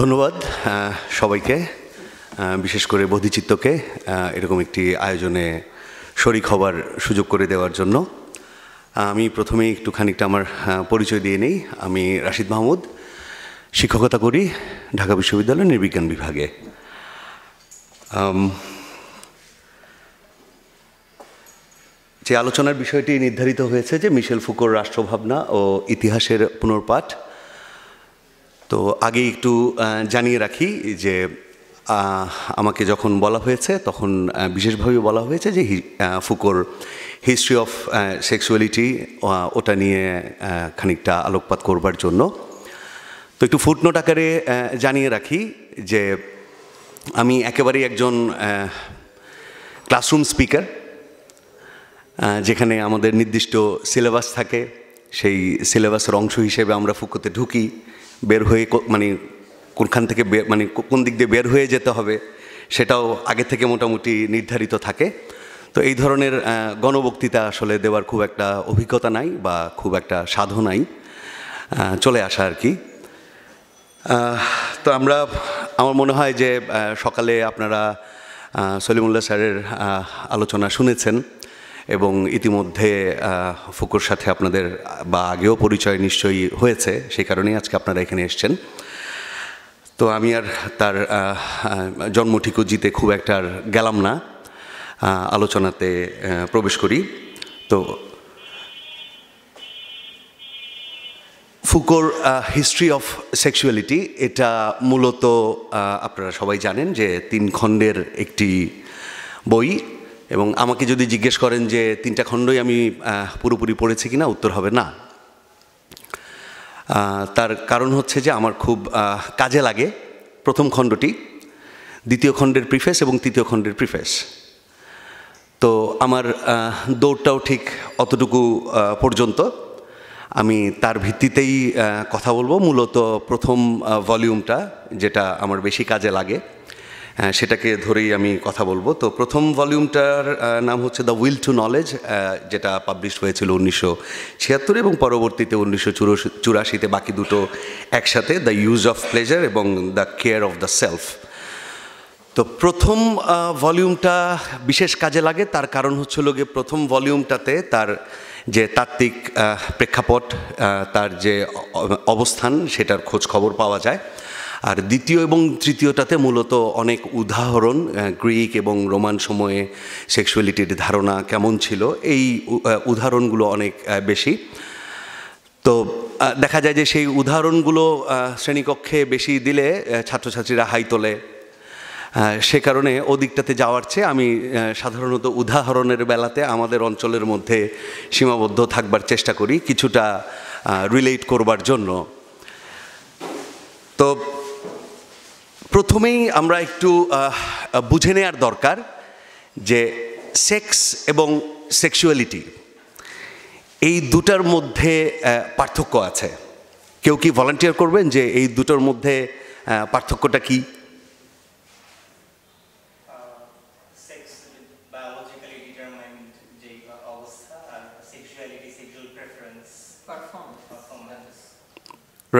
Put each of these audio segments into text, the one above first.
ধন্যবাদ সবাইকে বিশেষ করে বোধিচিত্তকে এরকম একটি আয়োজনে শরিক হবার সুযোগ করে দেওয়ার জন্য আমি প্রথমেই একটুখানিকটা আমার পরিচয় দিয়ে নেই আমি রাশিদ মাহমুদ শিক্ষকতা করি ঢাকা বিশ্ববিদ্যালয় নির্বিজ্ঞান বিভাগে যে আলোচনার বিষয়টি নির্ধারিত হয়েছে যে মিশেল ফুকোর রাষ্ট্রভাবনা ও ইতিহাসের পুনর্পাঠ তো আগে একটু জানিয়ে রাখি যে আমাকে যখন বলা হয়েছে তখন বিশেষভাবে বলা হয়েছে যে ফুকোর হিস্ট্রি অফ সেক্সুয়ালিটি ওটা নিয়ে খানিকটা আলোকপাত করবার জন্য তো একটু ফুটনোট আকারে জানিয়ে রাখি যে আমি একেবারেই একজন ক্লাসরুম স্পিকার যেখানে আমাদের নির্দিষ্ট সিলেবাস থাকে সেই সিলেবাসের অংশ হিসেবে আমরা ফুকোতে ঢুকি বের হয়ে মানে কোনখান থেকে মানে কোন দিক দিয়ে বের হয়ে যেতে হবে সেটাও আগে থেকে মোটামুটি নির্ধারিত থাকে তো এই ধরনের গণবক্তৃতা আসলে দেওয়ার খুব একটা অভিজ্ঞতা নাই বা খুব একটা সাধ নাই চলে আসা আর কি তো আমরা আমার মনে হয় যে সকালে আপনারা সলিমুল্লাহ স্যারের আলোচনা শুনেছেন এবং ইতিমধ্যে ফুকুর সাথে আপনাদের বা আগেও পরিচয় নিশ্চয়ই হয়েছে সেই কারণেই আজকে আপনারা এখানে এসছেন তো আমি আর তার ঠিকু জিতে খুব একটা আর গেলাম না আলোচনাতে প্রবেশ করি তো ফুকোর হিস্ট্রি অফ সেক্সুয়ালিটি এটা মূলত আপনারা সবাই জানেন যে তিন খণ্ডের একটি বই এবং আমাকে যদি জিজ্ঞেস করেন যে তিনটা খণ্ডই আমি পুরোপুরি পড়েছি কিনা উত্তর হবে না তার কারণ হচ্ছে যে আমার খুব কাজে লাগে প্রথম খণ্ডটি দ্বিতীয় খণ্ডের প্রিফেস এবং তৃতীয় খণ্ডের প্রিফেস তো আমার দৌড়টাও ঠিক অতটুকু পর্যন্ত আমি তার ভিত্তিতেই কথা বলবো মূলত প্রথম ভলিউমটা যেটা আমার বেশি কাজে লাগে সেটাকে ধরেই আমি কথা বলবো তো প্রথম ভলিউমটার নাম হচ্ছে দ্য উইল টু নলেজ যেটা পাবলিশ হয়েছিল উনিশশো ছিয়াত্তর এবং পরবর্তীতে উনিশশো চুরাশিতে বাকি দুটো একসাথে দ্য ইউজ অফ প্লেজার এবং the care of the self তো প্রথম ভলিউমটা বিশেষ কাজে লাগে তার কারণ হচ্ছিল গিয়ে প্রথম ভলিউমটাতে তার যে তাত্ত্বিক প্রেক্ষাপট তার যে অবস্থান সেটার খোঁজ খবর পাওয়া যায় আর দ্বিতীয় এবং তৃতীয়টাতে মূলত অনেক উদাহরণ গ্রিক এবং রোমান সময়ে সেক্সুয়ালিটির ধারণা কেমন ছিল এই উদাহরণগুলো অনেক বেশি তো দেখা যায় যে সেই উদাহরণগুলো শ্রেণীকক্ষে বেশি দিলে ছাত্রছাত্রীরা হাই তোলে সে কারণে ওদিকটাতে যাওয়ার চেয়ে আমি সাধারণত উদাহরণের বেলাতে আমাদের অঞ্চলের মধ্যে সীমাবদ্ধ থাকবার চেষ্টা করি কিছুটা রিলেট করবার জন্য তো প্রথমেই আমরা একটু বুঝে নেওয়ার দরকার যে সেক্স এবং সেক্সুয়ালিটি এই দুটার মধ্যে পার্থক্য আছে কেউ কি ভলান্টিয়ার করবেন যে এই দুটোর মধ্যে পার্থক্যটা কি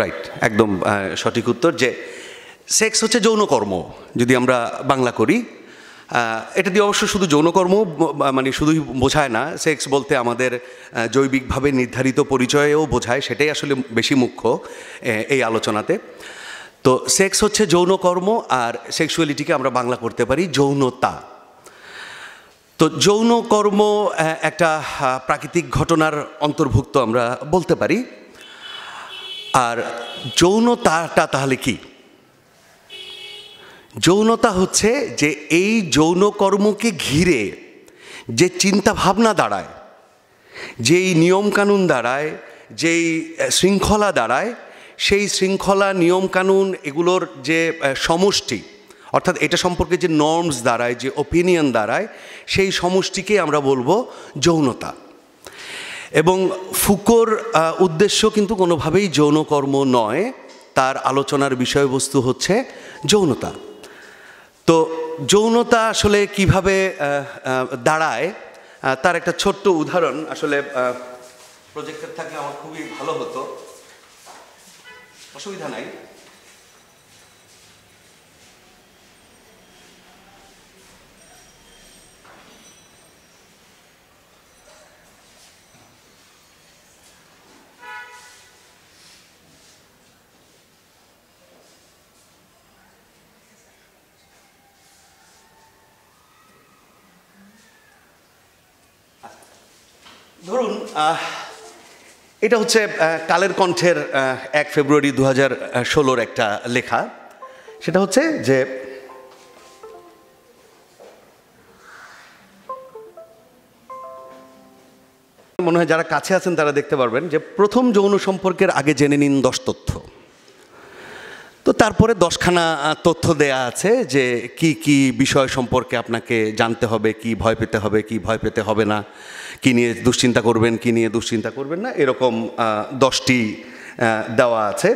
রাইট একদম সঠিক উত্তর যে সেক্স হচ্ছে যৌনকর্ম যদি আমরা বাংলা করি এটা দিয়ে অবশ্য শুধু যৌনকর্ম মানে শুধুই বোঝায় না সেক্স বলতে আমাদের জৈবিকভাবে নির্ধারিত পরিচয়েও বোঝায় সেটাই আসলে বেশি মুখ্য এই আলোচনাতে তো সেক্স হচ্ছে যৌনকর্ম আর সেক্সুয়ালিটিকে আমরা বাংলা করতে পারি যৌনতা তো যৌনকর্ম একটা প্রাকৃতিক ঘটনার অন্তর্ভুক্ত আমরা বলতে পারি আর যৌনতাটা তাহলে কী যৌনতা হচ্ছে যে এই যৌন কর্মকে ঘিরে যে চিন্তা ভাবনা দাঁড়ায় যেই নিয়মকানুন দাঁড়ায় যেই শৃঙ্খলা দাঁড়ায় সেই শৃঙ্খলা নিয়মকানুন এগুলোর যে সমষ্টি অর্থাৎ এটা সম্পর্কে যে নর্মস দাঁড়ায় যে ওপিনিয়ন দাঁড়ায় সেই সমষ্টিকে আমরা বলবো যৌনতা এবং ফুকোর উদ্দেশ্য কিন্তু কোনোভাবেই যৌনকর্ম নয় তার আলোচনার বিষয়বস্তু হচ্ছে যৌনতা তো যৌনতা আসলে কিভাবে দাঁড়ায় তার একটা ছোট্ট উদাহরণ আসলে প্রজেক্টের থাকলে আমার খুবই ভালো হতো অসুবিধা নাই ধরুন এটা হচ্ছে কালের কণ্ঠের এক ফেব্রুয়ারি দু হাজার ষোলোর একটা লেখা সেটা হচ্ছে যে মনে হয় যারা কাছে আছেন তারা দেখতে পারবেন যে প্রথম যৌন সম্পর্কের আগে জেনে নিন দশ তথ্য তো তারপরে দশখানা তথ্য দেয়া আছে যে কি কি বিষয় সম্পর্কে আপনাকে জানতে হবে কি ভয় পেতে হবে কি ভয় পেতে হবে না কী নিয়ে দুশ্চিন্তা করবেন কী নিয়ে দুশ্চিন্তা করবেন না এরকম দশটি দেওয়া আছে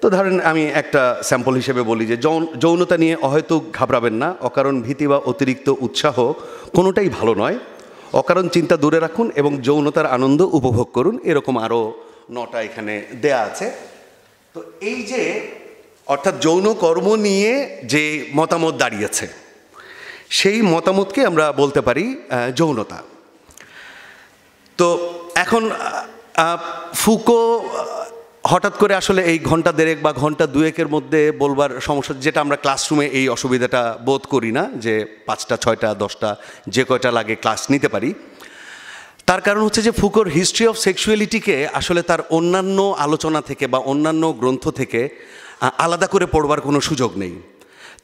তো ধরেন আমি একটা স্যাম্পল হিসেবে বলি যে যৌনতা নিয়ে হয়তো ঘাবড়াবেন না অকারণ ভীতি বা অতিরিক্ত উৎসাহ কোনোটাই ভালো নয় অকারণ চিন্তা দূরে রাখুন এবং যৌনতার আনন্দ উপভোগ করুন এরকম আরও নটা এখানে দেয়া আছে তো এই যে অর্থাৎ যৌন কর্ম নিয়ে যে মতামত দাঁড়িয়েছে সেই মতামতকে আমরা বলতে পারি যৌনতা তো এখন ফুকো হঠাৎ করে আসলে এই ঘন্টা দেড়েক বা ঘন্টা দুয়েকের মধ্যে বলবার সমস্যা যেটা আমরা ক্লাসরুমে এই অসুবিধাটা বোধ করি না যে পাঁচটা ছয়টা দশটা যে কয়টা লাগে ক্লাস নিতে পারি তার কারণ হচ্ছে যে ফুকোর হিস্ট্রি অফ সেক্সুয়ালিটিকে আসলে তার অন্যান্য আলোচনা থেকে বা অন্যান্য গ্রন্থ থেকে আলাদা করে পড়বার কোনো সুযোগ নেই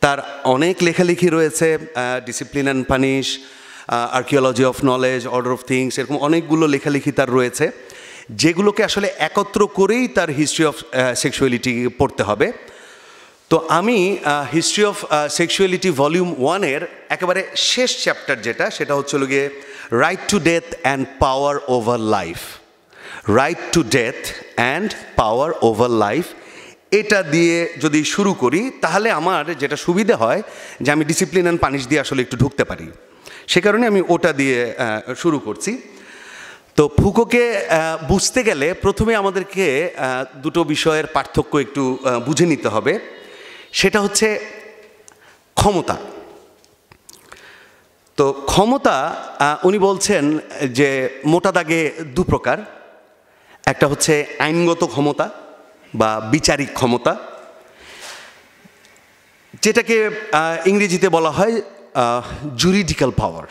তার অনেক লেখালেখি রয়েছে discipline and punish archaeology of knowledge order of things এরকম অনেকগুলো লেখালেখি তার রয়েছে যেগুলোকে আসলে একত্র করেই তার হিস্ট্রি অফ সেক্সুয়ালিটি পড়তে হবে তো আমি হিস্ট্রি অফ সেক্সুয়ালিটি ভলিউম ওয়ানের একেবারে শেষ চ্যাপ্টার যেটা সেটা হচ্ছিল গিয়ে right to death and power over life right to death and power over life এটা দিয়ে যদি শুরু করি তাহলে আমার যেটা সুবিধে হয় যে আমি ডিসিপ্লিন অ্যান্ড পানিশ দিয়ে আসলে একটু ঢুকতে পারি সে কারণে আমি ওটা দিয়ে শুরু করছি তো ফুকোকে বুঝতে গেলে প্রথমে আমাদেরকে দুটো বিষয়ের পার্থক্য একটু বুঝে নিতে হবে সেটা হচ্ছে ক্ষমতা তো ক্ষমতা উনি বলছেন যে মোটা দাগে দু প্রকার একটা হচ্ছে আইনগত ক্ষমতা বা বিচারিক ক্ষমতা যেটাকে ইংরেজিতে বলা হয় জুরিডিক্যাল পাওয়ার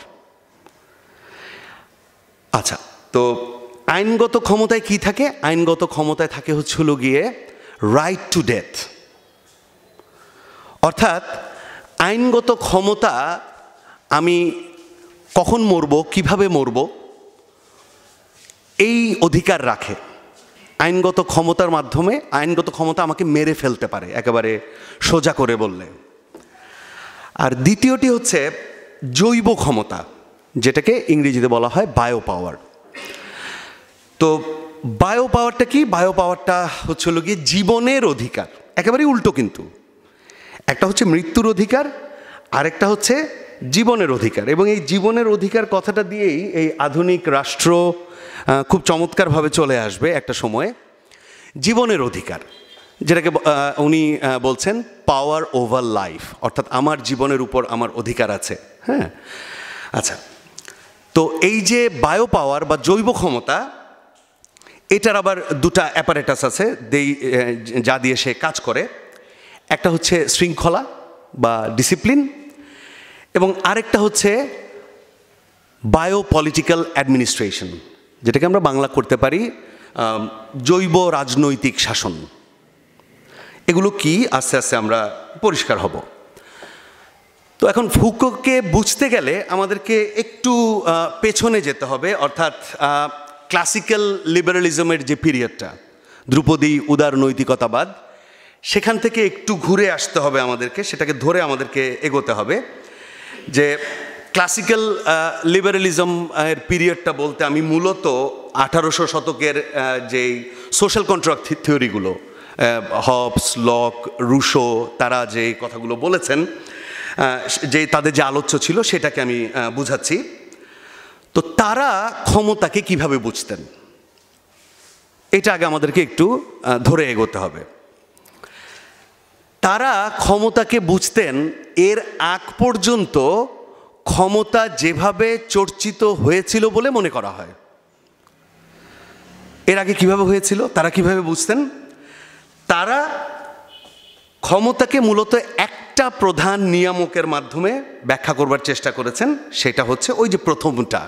আচ্ছা তো আইনগত ক্ষমতায় কি থাকে আইনগত ক্ষমতায় থাকে হচ্ছিল গিয়ে রাইট টু ডেথ অর্থাৎ আইনগত ক্ষমতা আমি কখন মরব কিভাবে মরব এই অধিকার রাখে আইনগত ক্ষমতার মাধ্যমে আইনগত ক্ষমতা আমাকে মেরে ফেলতে পারে একেবারে সোজা করে বললে আর দ্বিতীয়টি হচ্ছে জৈব ক্ষমতা যেটাকে ইংরেজিতে বলা হয় বায়ো পাওয়ার তো বায়ো পাওয়ারটা কি বায়ো পাওয়ারটা হচ্ছে হলো গিয়ে জীবনের অধিকার একেবারেই উল্টো কিন্তু একটা হচ্ছে মৃত্যুর অধিকার আরেকটা হচ্ছে জীবনের অধিকার এবং এই জীবনের অধিকার কথাটা দিয়েই এই আধুনিক রাষ্ট্র খুব চমৎকারভাবে চলে আসবে একটা সময়ে জীবনের অধিকার যেটাকে উনি বলছেন পাওয়ার ওভার লাইফ অর্থাৎ আমার জীবনের উপর আমার অধিকার আছে হ্যাঁ আচ্ছা তো এই যে বায়ো পাওয়ার বা জৈব ক্ষমতা এটার আবার দুটা অ্যাপারেটাস আছে দেই যা দিয়ে সে কাজ করে একটা হচ্ছে শৃঙ্খলা বা ডিসিপ্লিন এবং আরেকটা হচ্ছে বায়ো পলিটিক্যাল অ্যাডমিনিস্ট্রেশন যেটাকে আমরা বাংলা করতে পারি জৈব রাজনৈতিক শাসন এগুলো কি আস্তে আস্তে আমরা পরিষ্কার হব তো এখন ফুকোকে বুঝতে গেলে আমাদেরকে একটু পেছনে যেতে হবে অর্থাৎ ক্লাসিক্যাল লিবারালিজমের যে পিরিয়ডটা ধ্রুপদী উদার নৈতিকতাবাদ সেখান থেকে একটু ঘুরে আসতে হবে আমাদেরকে সেটাকে ধরে আমাদেরকে এগোতে হবে যে ক্লাসিক্যাল লিবারেলিজম এর পিরিয়ডটা বলতে আমি মূলত আঠারোশো শতকের যেই সোশ্যাল কন্ট্রাক্ট থিওরিগুলো হবস লক রুশো তারা যে কথাগুলো বলেছেন যে তাদের যে আলোচ্য ছিল সেটাকে আমি বুঝাচ্ছি তো তারা ক্ষমতাকে কিভাবে বুঝতেন এটা আগে আমাদেরকে একটু ধরে এগোতে হবে তারা ক্ষমতাকে বুঝতেন এর আগ পর্যন্ত ক্ষমতা যেভাবে চর্চিত হয়েছিল বলে মনে করা হয় এর আগে কিভাবে হয়েছিল তারা কিভাবে বুঝতেন তারা ক্ষমতাকে মূলত একটা প্রধান নিয়ামকের মাধ্যমে ব্যাখ্যা করবার চেষ্টা করেছেন সেটা হচ্ছে ওই যে প্রথমটা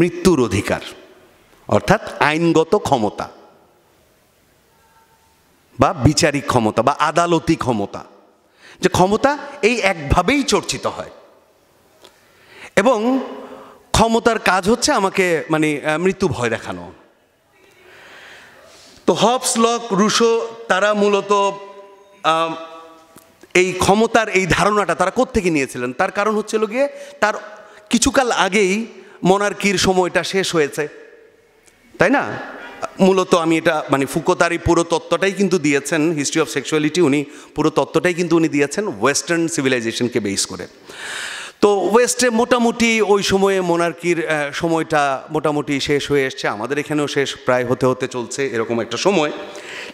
মৃত্যুর অধিকার অর্থাৎ আইনগত ক্ষমতা বা বিচারিক ক্ষমতা বা আদালতি ক্ষমতা যে ক্ষমতা এই একভাবেই চর্চিত হয় এবং ক্ষমতার কাজ হচ্ছে আমাকে মানে মৃত্যু ভয় দেখানো তো হবস লক রুশো তারা মূলত এই ক্ষমতার এই ধারণাটা তারা কোত্থেকে নিয়েছিলেন তার কারণ হচ্ছিল গিয়ে তার কিছুকাল আগেই মনার্কির সময়টা শেষ হয়েছে তাই না মূলত আমি এটা মানে ফুকো এই পুরো তত্ত্বটাই কিন্তু দিয়েছেন হিস্ট্রি অফ সেক্সুয়ালিটি উনি পুরো তত্ত্বটাই কিন্তু উনি দিয়েছেন ওয়েস্টার্ন সিভিলাইজেশনকে বেস করে তো ওয়েস্টে মোটামুটি ওই সময়ে মোনার্কির সময়টা মোটামুটি শেষ হয়ে এসছে আমাদের এখানেও শেষ প্রায় হতে হতে চলছে এরকম একটা সময়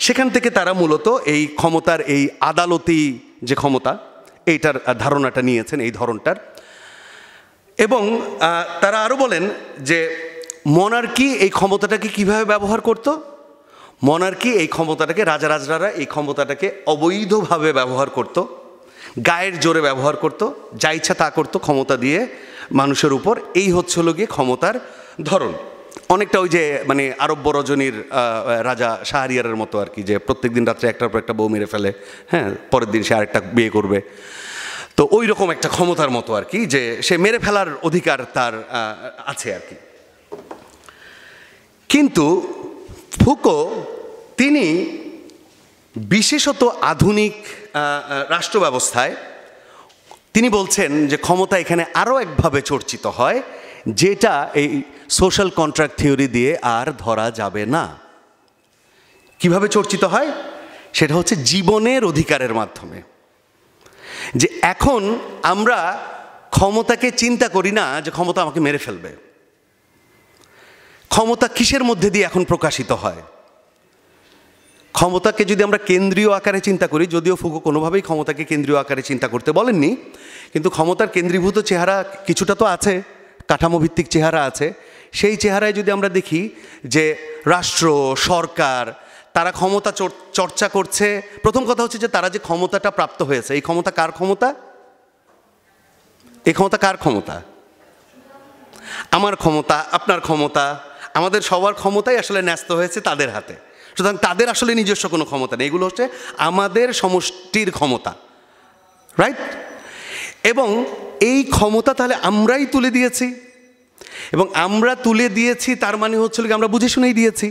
সেখান থেকে তারা মূলত এই ক্ষমতার এই আদালতি যে ক্ষমতা এইটার ধারণাটা নিয়েছেন এই ধরনটার এবং তারা আরও বলেন যে মনার্কি এই ক্ষমতাটাকে কিভাবে ব্যবহার করত মনার্কি এই ক্ষমতাটাকে রাজারাজরারা এই ক্ষমতাটাকে অবৈধভাবে ব্যবহার করতো গায়ের জোরে ব্যবহার করত যা ইচ্ছা তা করত ক্ষমতা দিয়ে মানুষের উপর এই হচ্ছিল গিয়ে ক্ষমতার ধরন অনেকটা ওই যে মানে আরব্য রজনীর রাজা শাহরিয়ারের মতো আর কি যে প্রত্যেক দিন রাত্রে একটার পর একটা বউ মেরে ফেলে হ্যাঁ পরের দিন সে আরেকটা বিয়ে করবে তো ওই রকম একটা ক্ষমতার মতো আর কি যে সে মেরে ফেলার অধিকার তার আছে আর কি কিন্তু ফুকো তিনি বিশেষত আধুনিক রাষ্ট্র ব্যবস্থায় তিনি বলছেন যে ক্ষমতা এখানে আরও একভাবে চর্চিত হয় যেটা এই সোশ্যাল কন্ট্রাক্ট থিওরি দিয়ে আর ধরা যাবে না কিভাবে চর্চিত হয় সেটা হচ্ছে জীবনের অধিকারের মাধ্যমে যে এখন আমরা ক্ষমতাকে চিন্তা করি না যে ক্ষমতা আমাকে মেরে ফেলবে ক্ষমতা কিসের মধ্যে দিয়ে এখন প্রকাশিত হয় ক্ষমতাকে যদি আমরা কেন্দ্রীয় আকারে চিন্তা করি যদিও ফুকো কোনোভাবেই ক্ষমতাকে কেন্দ্রীয় আকারে চিন্তা করতে বলেননি কিন্তু ক্ষমতার কেন্দ্রীভূত চেহারা কিছুটা তো আছে কাঠামোভিত্তিক চেহারা আছে সেই চেহারায় যদি আমরা দেখি যে রাষ্ট্র সরকার তারা ক্ষমতা চর্চা করছে প্রথম কথা হচ্ছে যে তারা যে ক্ষমতাটা প্রাপ্ত হয়েছে এই ক্ষমতা কার ক্ষমতা এই ক্ষমতা কার ক্ষমতা আমার ক্ষমতা আপনার ক্ষমতা আমাদের সবার ক্ষমতাই আসলে ন্যস্ত হয়েছে তাদের হাতে সুতরাং তাদের আসলে নিজস্ব কোনো ক্ষমতা নেই এগুলো হচ্ছে আমাদের সমষ্টির ক্ষমতা রাইট এবং এই ক্ষমতা তাহলে আমরাই তুলে দিয়েছি এবং আমরা তুলে দিয়েছি তার মানে হচ্ছিল কি আমরা বুঝে শুনেই দিয়েছি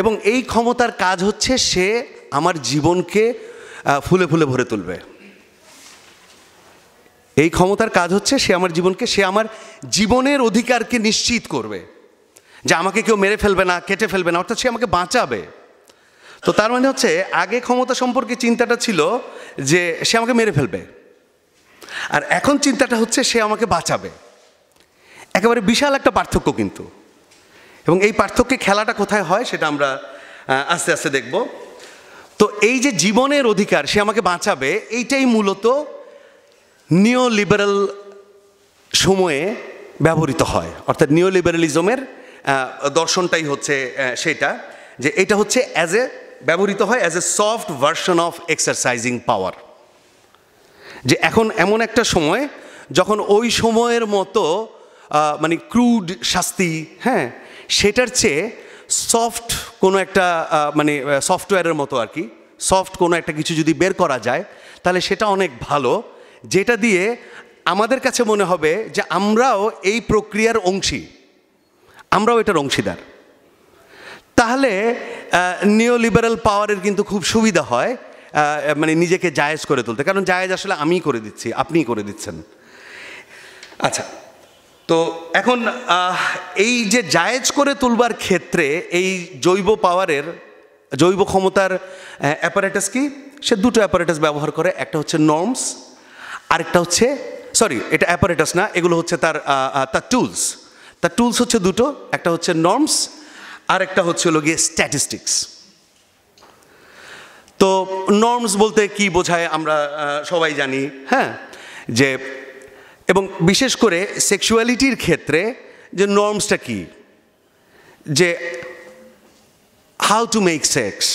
এবং এই ক্ষমতার কাজ হচ্ছে সে আমার জীবনকে ফুলে ফুলে ভরে তুলবে এই ক্ষমতার কাজ হচ্ছে সে আমার জীবনকে সে আমার জীবনের অধিকারকে নিশ্চিত করবে যে আমাকে কেউ মেরে ফেলবে না কেটে ফেলবে না অর্থাৎ সে আমাকে বাঁচাবে তো তার মানে হচ্ছে আগে ক্ষমতা সম্পর্কে চিন্তাটা ছিল যে সে আমাকে মেরে ফেলবে আর এখন চিন্তাটা হচ্ছে সে আমাকে বাঁচাবে একেবারে বিশাল একটা পার্থক্য কিন্তু এবং এই পার্থক্যে খেলাটা কোথায় হয় সেটা আমরা আস্তে আস্তে দেখব তো এই যে জীবনের অধিকার সে আমাকে বাঁচাবে এইটাই মূলত নিও লিবারাল সময়ে ব্যবহৃত হয় অর্থাৎ নিও লিবারেলিজমের দর্শনটাই হচ্ছে সেটা যে এটা হচ্ছে অ্যাজ এ ব্যবহৃত হয় as a soft version of exercising power যে এখন এমন একটা সময় যখন ওই সময়ের মতো মানে ক্রুড শাস্তি হ্যাঁ সেটার চেয়ে সফট কোনো একটা মানে সফটওয়্যারের মতো আর কি সফট কোনো একটা কিছু যদি বের করা যায় তাহলে সেটা অনেক ভালো যেটা দিয়ে আমাদের কাছে মনে হবে যে আমরাও এই প্রক্রিয়ার অংশী আমরাও এটার অংশীদার তাহলে নিও লিবারাল পাওয়ারের কিন্তু খুব সুবিধা হয় মানে নিজেকে জায়েজ করে তুলতে কারণ জায়েজ আসলে আমিই করে দিচ্ছি আপনিই করে দিচ্ছেন আচ্ছা তো এখন এই যে জায়েজ করে তুলবার ক্ষেত্রে এই জৈব পাওয়ারের জৈব ক্ষমতার অ্যাপারেটাস কি সে দুটো অ্যাপারেটাস ব্যবহার করে একটা হচ্ছে নর্মস আরেকটা হচ্ছে সরি এটা অ্যাপারেটাস না এগুলো হচ্ছে তার তার টুলস তার টুলস হচ্ছে দুটো একটা হচ্ছে নর্মস আরেকটা হচ্ছে হলো গিয়ে স্ট্যাটিস্টিক্স তো নর্মস বলতে কি বোঝায় আমরা সবাই জানি হ্যাঁ যে এবং বিশেষ করে সেক্সুয়ালিটির ক্ষেত্রে যে নর্মসটা কি যে how to make sex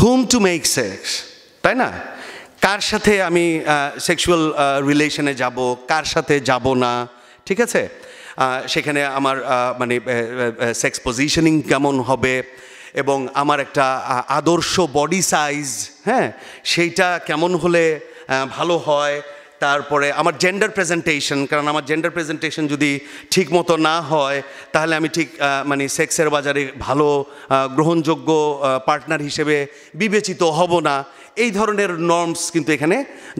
hmm to make sex তাই না কার সাথে আমি সেক্সুয়াল রিলেশনে যাব কার সাথে যাব না ঠিক আছে সেখানে আমার মানে সেক্স পজিশনিং কেমন হবে এবং আমার একটা আদর্শ বডি সাইজ হ্যাঁ সেইটা কেমন হলে ভালো হয় তারপরে আমার জেন্ডার প্রেজেন্টেশন কারণ আমার জেন্ডার প্রেজেন্টেশন যদি ঠিক মতো না হয় তাহলে আমি ঠিক মানে সেক্সের বাজারে ভালো গ্রহণযোগ্য পার্টনার হিসেবে বিবেচিত হব না এই ধরনের নর্মস কিন্তু এখানে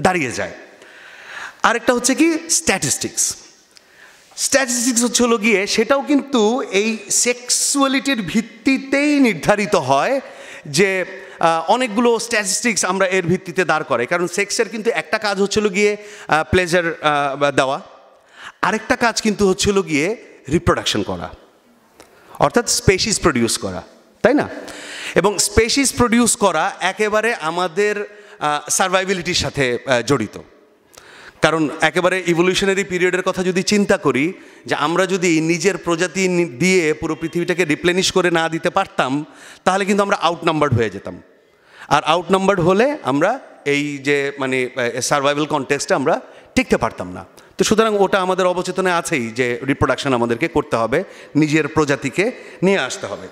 দাঁড়িয়ে যায় আরেকটা হচ্ছে কি স্ট্যাটিস্টিক্স স্ট্যাটিস্টিক্স হচ্ছে হলো গিয়ে সেটাও কিন্তু এই সেক্সুয়ালিটির ভিত্তিতেই নির্ধারিত হয় যে অনেকগুলো স্ট্যাটিস্টিক্স আমরা এর ভিত্তিতে দাঁড় করে কারণ সেক্সের কিন্তু একটা কাজ হচ্ছিল গিয়ে প্লেজার দেওয়া আরেকটা কাজ কিন্তু হচ্ছিল গিয়ে রিপ্রোডাকশন করা অর্থাৎ স্পেশিস প্রডিউস করা তাই না এবং স্পেশিস প্রডিউস করা একেবারে আমাদের সার্ভাইবিলিটির সাথে জড়িত কারণ একেবারে ইভলিউশনারি পিরিয়ডের কথা যদি চিন্তা করি যে আমরা যদি নিজের প্রজাতি দিয়ে পুরো পৃথিবীটাকে রিপ্লেনিশ করে না দিতে পারতাম তাহলে কিন্তু আমরা আউট নাম্বার হয়ে যেতাম আর আউট নাম্বার হলে আমরা এই যে মানে সার্ভাইভাল কনটেক্সটে আমরা টিকতে পারতাম না তো সুতরাং ওটা আমাদের অবচেতনে আছেই যে রিপ্রোডাকশন আমাদেরকে করতে হবে নিজের প্রজাতিকে নিয়ে আসতে হবে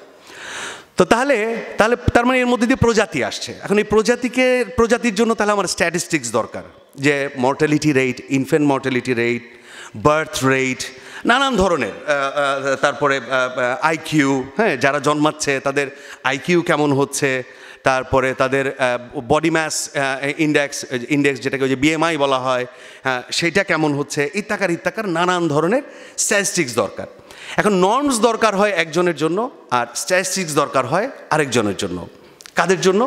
তো তাহলে তাহলে তার মানে এর মধ্যে দিয়ে প্রজাতি আসছে এখন এই প্রজাতিকে প্রজাতির জন্য তাহলে আমার স্ট্যাটিস্টিক্স দরকার যে mortality rate infant mortality rate birth rate নানান ধরনের তারপরে আইকিউ হ্যাঁ যারা জন্মাচ্ছে তাদের আইকিউ কেমন হচ্ছে তারপরে তাদের বডি ম্যাস ইন্ডেক্স ইন্ডেক্স যেটাকে ওই যে বিএমআই বলা হয় হ্যাঁ সেটা কেমন হচ্ছে ইত্যাকার ইত্যাকার নানান ধরনের স্ট্যাটিস্টিক্স দরকার এখন নর্মস দরকার হয় একজনের জন্য আর স্ট্যাটিস্টিক্স দরকার হয় আরেকজনের জন্য কাদের জন্য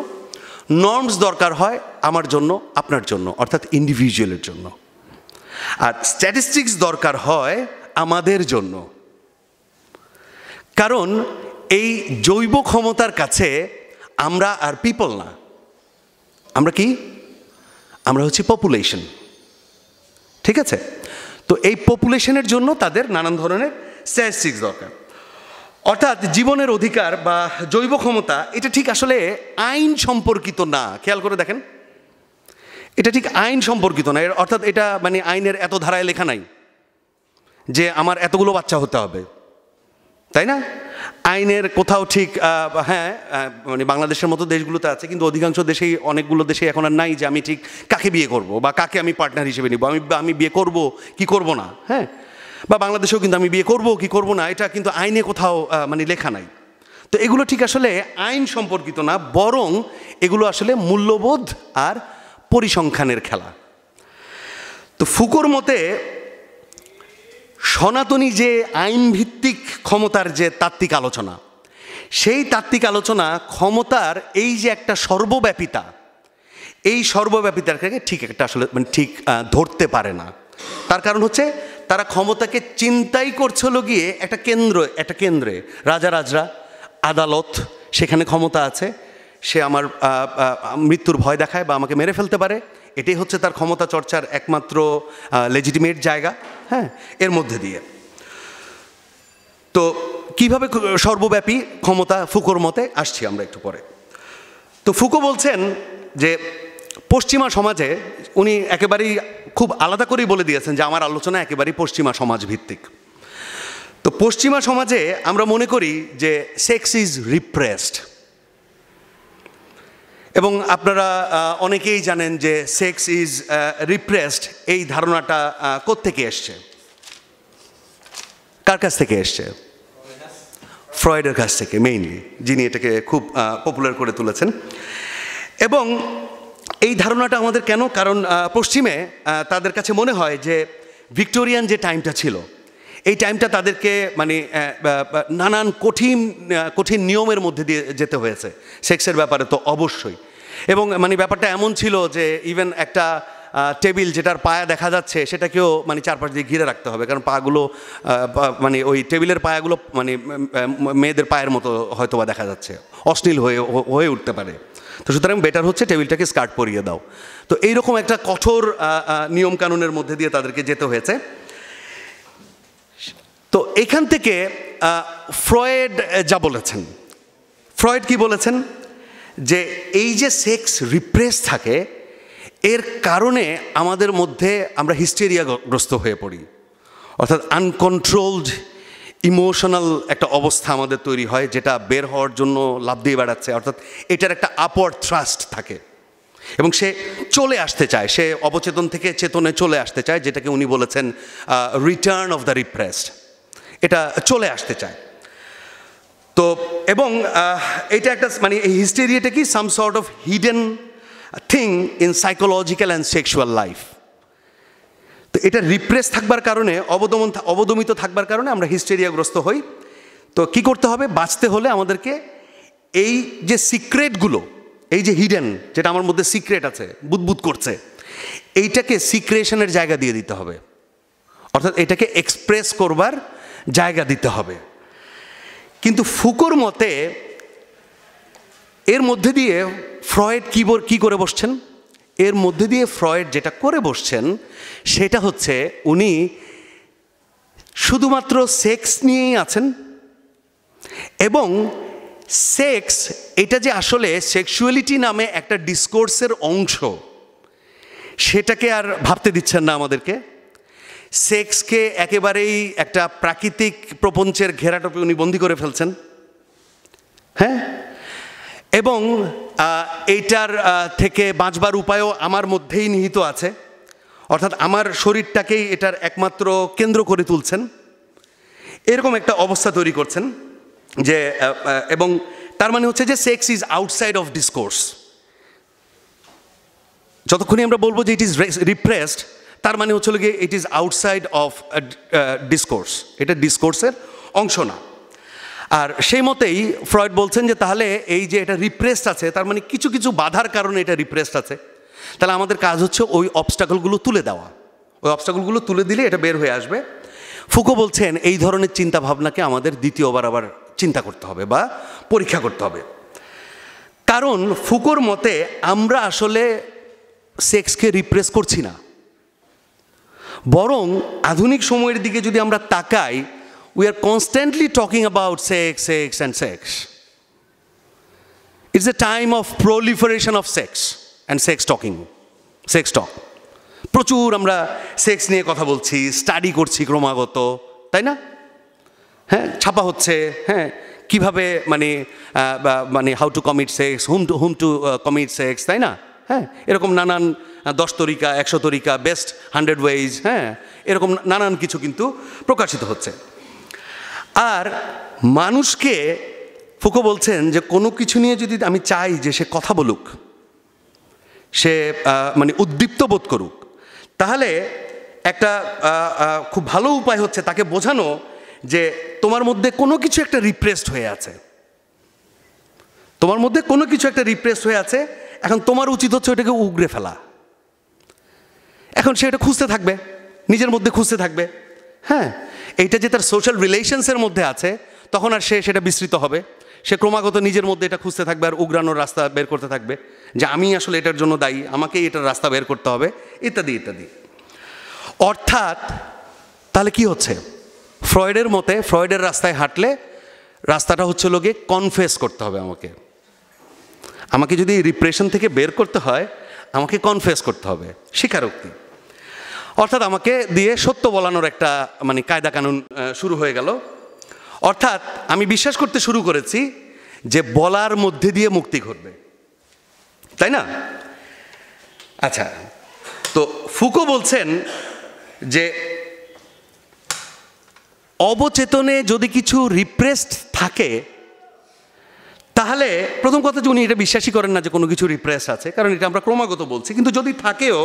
নর্মস দরকার হয় আমার জন্য আপনার জন্য অর্থাৎ ইন্ডিভিজুয়ালের জন্য আর স্ট্যাটিস্টিক্স দরকার হয় আমাদের জন্য কারণ এই জৈব ক্ষমতার কাছে আমরা আর পিপল না আমরা কি আমরা হচ্ছি পপুলেশন ঠিক আছে তো এই পপুলেশনের জন্য তাদের নানান ধরনের স্ট্যাটিস্টিক্স দরকার অর্থাৎ জীবনের অধিকার বা জৈব ক্ষমতা এটা ঠিক আসলে আইন সম্পর্কিত না খেয়াল করে দেখেন এটা ঠিক আইন সম্পর্কিত না এর অর্থাৎ এটা মানে আইনের এত ধারায় লেখা নাই যে আমার এতগুলো বাচ্চা হতে হবে তাই না আইনের কোথাও ঠিক হ্যাঁ মানে বাংলাদেশের মতো দেশগুলোতে আছে কিন্তু অধিকাংশ দেশেই অনেকগুলো দেশে এখন আর নাই যে আমি ঠিক কাকে বিয়ে করব বা কাকে আমি পার্টনার হিসেবে নিব আমি আমি বিয়ে করব কি করব না হ্যাঁ বা বাংলাদেশেও কিন্তু আমি বিয়ে করব কি করব না এটা কিন্তু আইনে কোথাও মানে লেখা নাই তো এগুলো ঠিক আসলে আইন সম্পর্কিত না বরং এগুলো আসলে মূল্যবোধ আর পরিসংখ্যানের খেলা তো ফুকোর মতে সনাতনী যে আইনভিত্তিক ক্ষমতার যে তাত্ত্বিক আলোচনা সেই তাত্ত্বিক আলোচনা ক্ষমতার এই যে একটা সর্বব্যাপিতা এই সর্বব্যাপিতাটাকে ঠিক একটা আসলে মানে ঠিক ধরতে পারে না তার কারণ হচ্ছে তারা ক্ষমতাকে চিন্তাই করছিল গিয়ে একটা কেন্দ্র একটা কেন্দ্রে রাজা রাজরা আদালত সেখানে ক্ষমতা আছে সে আমার মৃত্যুর ভয় দেখায় বা আমাকে মেরে ফেলতে পারে এটাই হচ্ছে তার ক্ষমতা চর্চার একমাত্র লেজিটিমেট জায়গা হ্যাঁ এর মধ্যে দিয়ে তো কিভাবে সর্বব্যাপী ক্ষমতা ফুকোর মতে আসছি আমরা একটু পরে তো ফুকো বলছেন যে পশ্চিমা সমাজে উনি একেবারেই খুব আলাদা করেই বলে দিয়েছেন যে আমার আলোচনা একেবারেই পশ্চিমা সমাজ ভিত্তিক তো পশ্চিমা সমাজে আমরা মনে করি যে সেক্স ইজ রিপ্রেসড এবং আপনারা অনেকেই জানেন যে সেক্স ইজ রিপ্রেসড এই ধারণাটা কোত্থেকে এসছে কার কাছ থেকে এসছে ফ্রয়েডের কাছ থেকে মেইনলি যিনি এটাকে খুব পপুলার করে তুলেছেন এবং এই ধারণাটা আমাদের কেন কারণ পশ্চিমে তাদের কাছে মনে হয় যে ভিক্টোরিয়ান যে টাইমটা ছিল এই টাইমটা তাদেরকে মানে নানান কঠিন কঠিন নিয়মের মধ্যে দিয়ে যেতে হয়েছে সেক্সের ব্যাপারে তো অবশ্যই এবং মানে ব্যাপারটা এমন ছিল যে ইভেন একটা টেবিল যেটার পায়া দেখা যাচ্ছে সেটাকেও মানে চারপাশ দিয়ে ঘিরে রাখতে হবে কারণ পাগুলো মানে ওই টেবিলের পায়াগুলো মানে মেয়েদের পায়ের মতো হয়তোবা দেখা যাচ্ছে অশ্লীল হয়ে হয়ে উঠতে পারে তো সুতরাং বেটার হচ্ছে টেবিলটাকে স্কার্ট পরিয়ে দাও তো এইরকম একটা কঠোর নিয়মকানুনের মধ্যে দিয়ে তাদেরকে যেতে হয়েছে তো এখান থেকে ফ্রয়েড যা বলেছেন ফ্রয়েড কি বলেছেন যে এই যে সেক্স রিপ্রেস থাকে এর কারণে আমাদের মধ্যে আমরা হিস্টেরিয়াগ্রস্ত হয়ে পড়ি অর্থাৎ আনকন্ট্রোলড ইমোশনাল একটা অবস্থা আমাদের তৈরি হয় যেটা বের হওয়ার জন্য লাভ দিয়ে বেড়াচ্ছে অর্থাৎ এটার একটা আপওয়ার্ড থ্রাস্ট থাকে এবং সে চলে আসতে চায় সে অবচেতন থেকে চেতনে চলে আসতে চায় যেটাকে উনি বলেছেন রিটার্ন অফ দ্য রিপ্রেসড এটা চলে আসতে চায় তো এবং এটা একটা মানে এই হিস্টেরিয়াটা কি some sort of hidden thing in psychological and sexual life তো এটা রিপ্রেস থাকবার কারণে অবদমন অবদমিত থাকবার কারণে আমরা হিস্টেরিয়াগ্রস্ত হই তো কি করতে হবে বাঁচতে হলে আমাদেরকে এই যে সিক্রেটগুলো এই যে হিডেন যেটা আমার মধ্যে সিক্রেট আছে বুদবুদ করছে এইটাকে সিক্রেশনের জায়গা দিয়ে দিতে হবে অর্থাৎ এটাকে এক্সপ্রেস করবার জায়গা দিতে হবে কিন্তু ফুকোর মতে এর মধ্যে দিয়ে ফ্রয়েড কিবোর কি করে বসছেন এর মধ্যে দিয়ে ফ্রয়েড যেটা করে বসছেন সেটা হচ্ছে উনি শুধুমাত্র সেক্স নিয়েই আছেন এবং সেক্স এটা যে আসলে সেক্সুয়ালিটি নামে একটা ডিসকোর্সের অংশ সেটাকে আর ভাবতে দিচ্ছেন না আমাদেরকে সেক্সকে একেবারেই একটা প্রাকৃতিক প্রপঞ্চের ঘেরাটপে উনি বন্দি করে ফেলছেন হ্যাঁ এবং এইটার থেকে বাঁচবার উপায়ও আমার মধ্যেই নিহিত আছে অর্থাৎ আমার শরীরটাকেই এটার একমাত্র কেন্দ্র করে তুলছেন এরকম একটা অবস্থা তৈরি করছেন যে এবং তার মানে হচ্ছে যে sex is outside of discourse যতক্ষণই আমরা বলবো যে ইট ইজ রিপ্রেসড তার মানে হচ্ছে গিয়ে it is outside of discourse এটা ডিসকোর্সের অংশ না আর সেই মতেই ফ্রয়েড বলছেন যে তাহলে এই যে এটা রিপ্রেসড আছে তার মানে কিছু কিছু বাধার কারণে এটা রিপ্রেসড আছে তাহলে আমাদের কাজ হচ্ছে ওই অবস্টাকলগুলো তুলে দেওয়া ওই অবস্টাকলগুলো তুলে দিলে এটা বের হয়ে আসবে ফুকো বলছেন এই ধরনের চিন্তা ভাবনাকে আমাদের দ্বিতীয়বার আবার চিন্তা করতে হবে বা পরীক্ষা করতে হবে কারণ ফুকোর মতে আমরা আসলে সেক্সকে রিপ্রেস করছি না বরং আধুনিক সময়ের দিকে যদি আমরা তাকাই we are constantly talking about sex, sex, and sex. It's a time of proliferation of sex and sex talking, sex talk. প্রচুর আমরা সেক্স নিয়ে কথা বলছি স্টাডি করছি ক্রমাগত তাই না হ্যাঁ ছাপা হচ্ছে হ্যাঁ কিভাবে মানে মানে how to commit sex hmm to hmm to commit sex তাই না হ্যাঁ এরকম নানান দশ তরিকা একশো তরিকা বেস্ট হান্ড্রেড ওয়েজ হ্যাঁ এরকম নানান কিছু কিন্তু প্রকাশিত হচ্ছে আর মানুষকে ফুকো বলছেন যে কোনো কিছু নিয়ে যদি আমি চাই যে সে কথা বলুক সে মানে উদ্দীপ্ত বোধ করুক তাহলে একটা খুব ভালো উপায় হচ্ছে তাকে বোঝানো যে তোমার মধ্যে কোনো কিছু একটা রিপ্রেসড হয়ে আছে তোমার মধ্যে কোনো কিছু একটা রিপ্রেসড হয়ে আছে এখন তোমার উচিত হচ্ছে ওটাকে উগড়ে ফেলা এখন সে এটা খুঁজতে থাকবে নিজের মধ্যে খুঁজতে থাকবে হ্যাঁ এইটা যে তার সোশ্যাল রিলেশনসের মধ্যে আছে তখন আর সে সেটা বিস্তৃত হবে সে ক্রমাগত নিজের মধ্যে এটা খুঁজতে থাকবে আর উগ্রানোর রাস্তা বের করতে থাকবে যে আমি আসলে এটার জন্য দায়ী আমাকেই এটার রাস্তা বের করতে হবে ইত্যাদি ইত্যাদি অর্থাৎ তাহলে কি হচ্ছে ফ্রয়েডের মতে ফ্রয়েডের রাস্তায় হাঁটলে রাস্তাটা হচ্ছে লোকে কনফেস করতে হবে আমাকে আমাকে যদি রিপ্রেশন থেকে বের করতে হয় আমাকে কনফেস করতে হবে স্বীকারোক্তি অর্থাৎ আমাকে দিয়ে সত্য বলানোর একটা মানে কায়দা কানুন শুরু হয়ে গেল অর্থাৎ আমি বিশ্বাস করতে শুরু করেছি যে বলার মধ্যে দিয়ে মুক্তি ঘটবে তাই না আচ্ছা তো ফুকো বলছেন যে অবচেতনে যদি কিছু রিপ্রেসড থাকে তাহলে প্রথম কথা যে উনি এটা বিশ্বাসই করেন না যে কোনো কিছু রিপ্রেস আছে কারণ এটা আমরা ক্রমাগত বলছি কিন্তু যদি থাকেও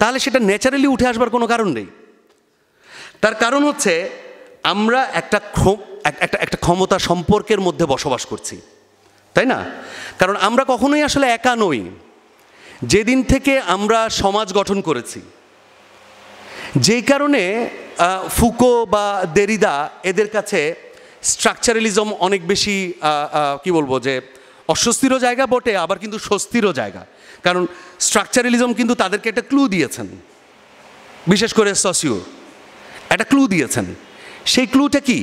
তাহলে সেটা ন্যাচারালি উঠে আসবার কোনো কারণ নেই তার কারণ হচ্ছে আমরা একটা একটা একটা ক্ষমতা সম্পর্কের মধ্যে বসবাস করছি তাই না কারণ আমরা কখনোই আসলে একা নই যেদিন থেকে আমরা সমাজ গঠন করেছি যেই কারণে ফুকো বা দেরিদা এদের কাছে স্ট্রাকচারালিজম অনেক বেশি কি বলবো যে অস্বস্তিরও জায়গা বটে আবার কিন্তু স্বস্তিরও জায়গা কারণ স্ট্রাকচারালিজম কিন্তু তাদেরকে একটা ক্লু দিয়েছেন বিশেষ করে সসিও একটা ক্লু দিয়েছেন সেই ক্লুটা কি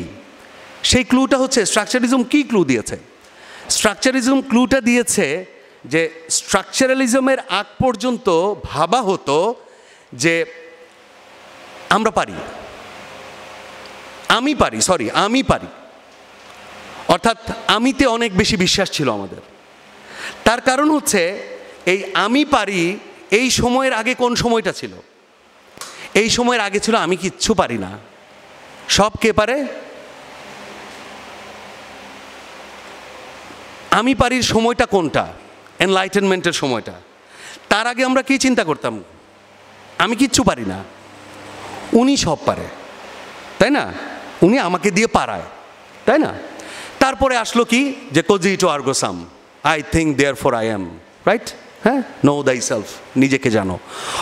সেই ক্লুটা হচ্ছে স্ট্রাকচারিজম কি ক্লু দিয়েছে স্ট্রাকচারিজম ক্লুটা দিয়েছে যে স্ট্রাকচারালিজমের আগ পর্যন্ত ভাবা হতো যে আমরা পারি আমি পারি সরি আমি পারি অর্থাৎ আমিতে অনেক বেশি বিশ্বাস ছিল আমাদের তার কারণ হচ্ছে এই আমি পারি এই সময়ের আগে কোন সময়টা ছিল এই সময়ের আগে ছিল আমি কিচ্ছু পারি না সব কে পারে আমি পারির সময়টা কোনটা এনলাইটেনমেন্টের সময়টা তার আগে আমরা কি চিন্তা করতাম আমি কিচ্ছু পারি না উনি সব পারে তাই না উনি আমাকে দিয়ে পারায় তাই না তারপরে আসলো কি যে টু ergo sum I think therefore I am right হ্যাঁ নো দাই সেলফ নিজেকে জানো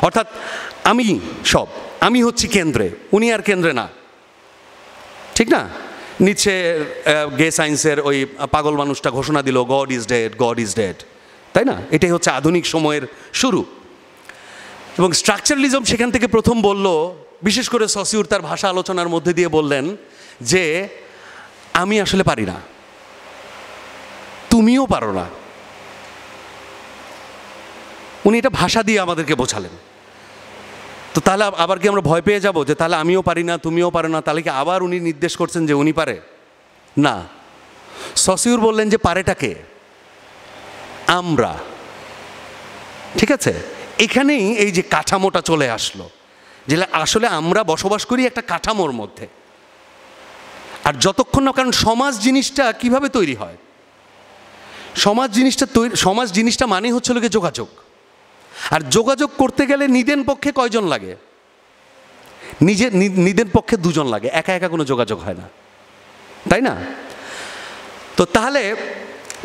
অর্থাৎ আমি সব আমি হচ্ছি কেন্দ্রে উনি আর কেন্দ্রে না ঠিক না নিচে গে সায়েন্সের ওই পাগল মানুষটা ঘোষণা দিল God is dead God is dead তাই না এটাই হচ্ছে আধুনিক সময়ের শুরু এবং স্ট্রাকচারালিজম সেখান থেকে প্রথম বলল বিশেষ করে সসিউর তার ভাষা আলোচনার মধ্যে দিয়ে বললেন যে আমি আসলে পারি না তুমিও পারো না উনি এটা ভাষা দিয়ে আমাদেরকে বোঝালেন তো তাহলে আবার কি আমরা ভয় পেয়ে যাব যে তাহলে আমিও পারি না তুমিও পারো না তাহলে কি আবার উনি নির্দেশ করছেন যে উনি পারে না সসিউর বললেন যে পারেটাকে আমরা ঠিক আছে এখানেই এই যে কাঠামোটা চলে আসলো যে আসলে আমরা বসবাস করি একটা কাঠামোর মধ্যে আর যতক্ষণ না কারণ সমাজ জিনিসটা কিভাবে তৈরি হয় সমাজ জিনিসটা তৈরি সমাজ জিনিসটা মানেই হচ্ছিল গিয়ে যোগাযোগ আর যোগাযোগ করতে গেলে নিদেন পক্ষে কয়জন লাগে নিজে নিদেন পক্ষে দুজন লাগে একা একা কোনো যোগাযোগ হয় না তাই না তো তাহলে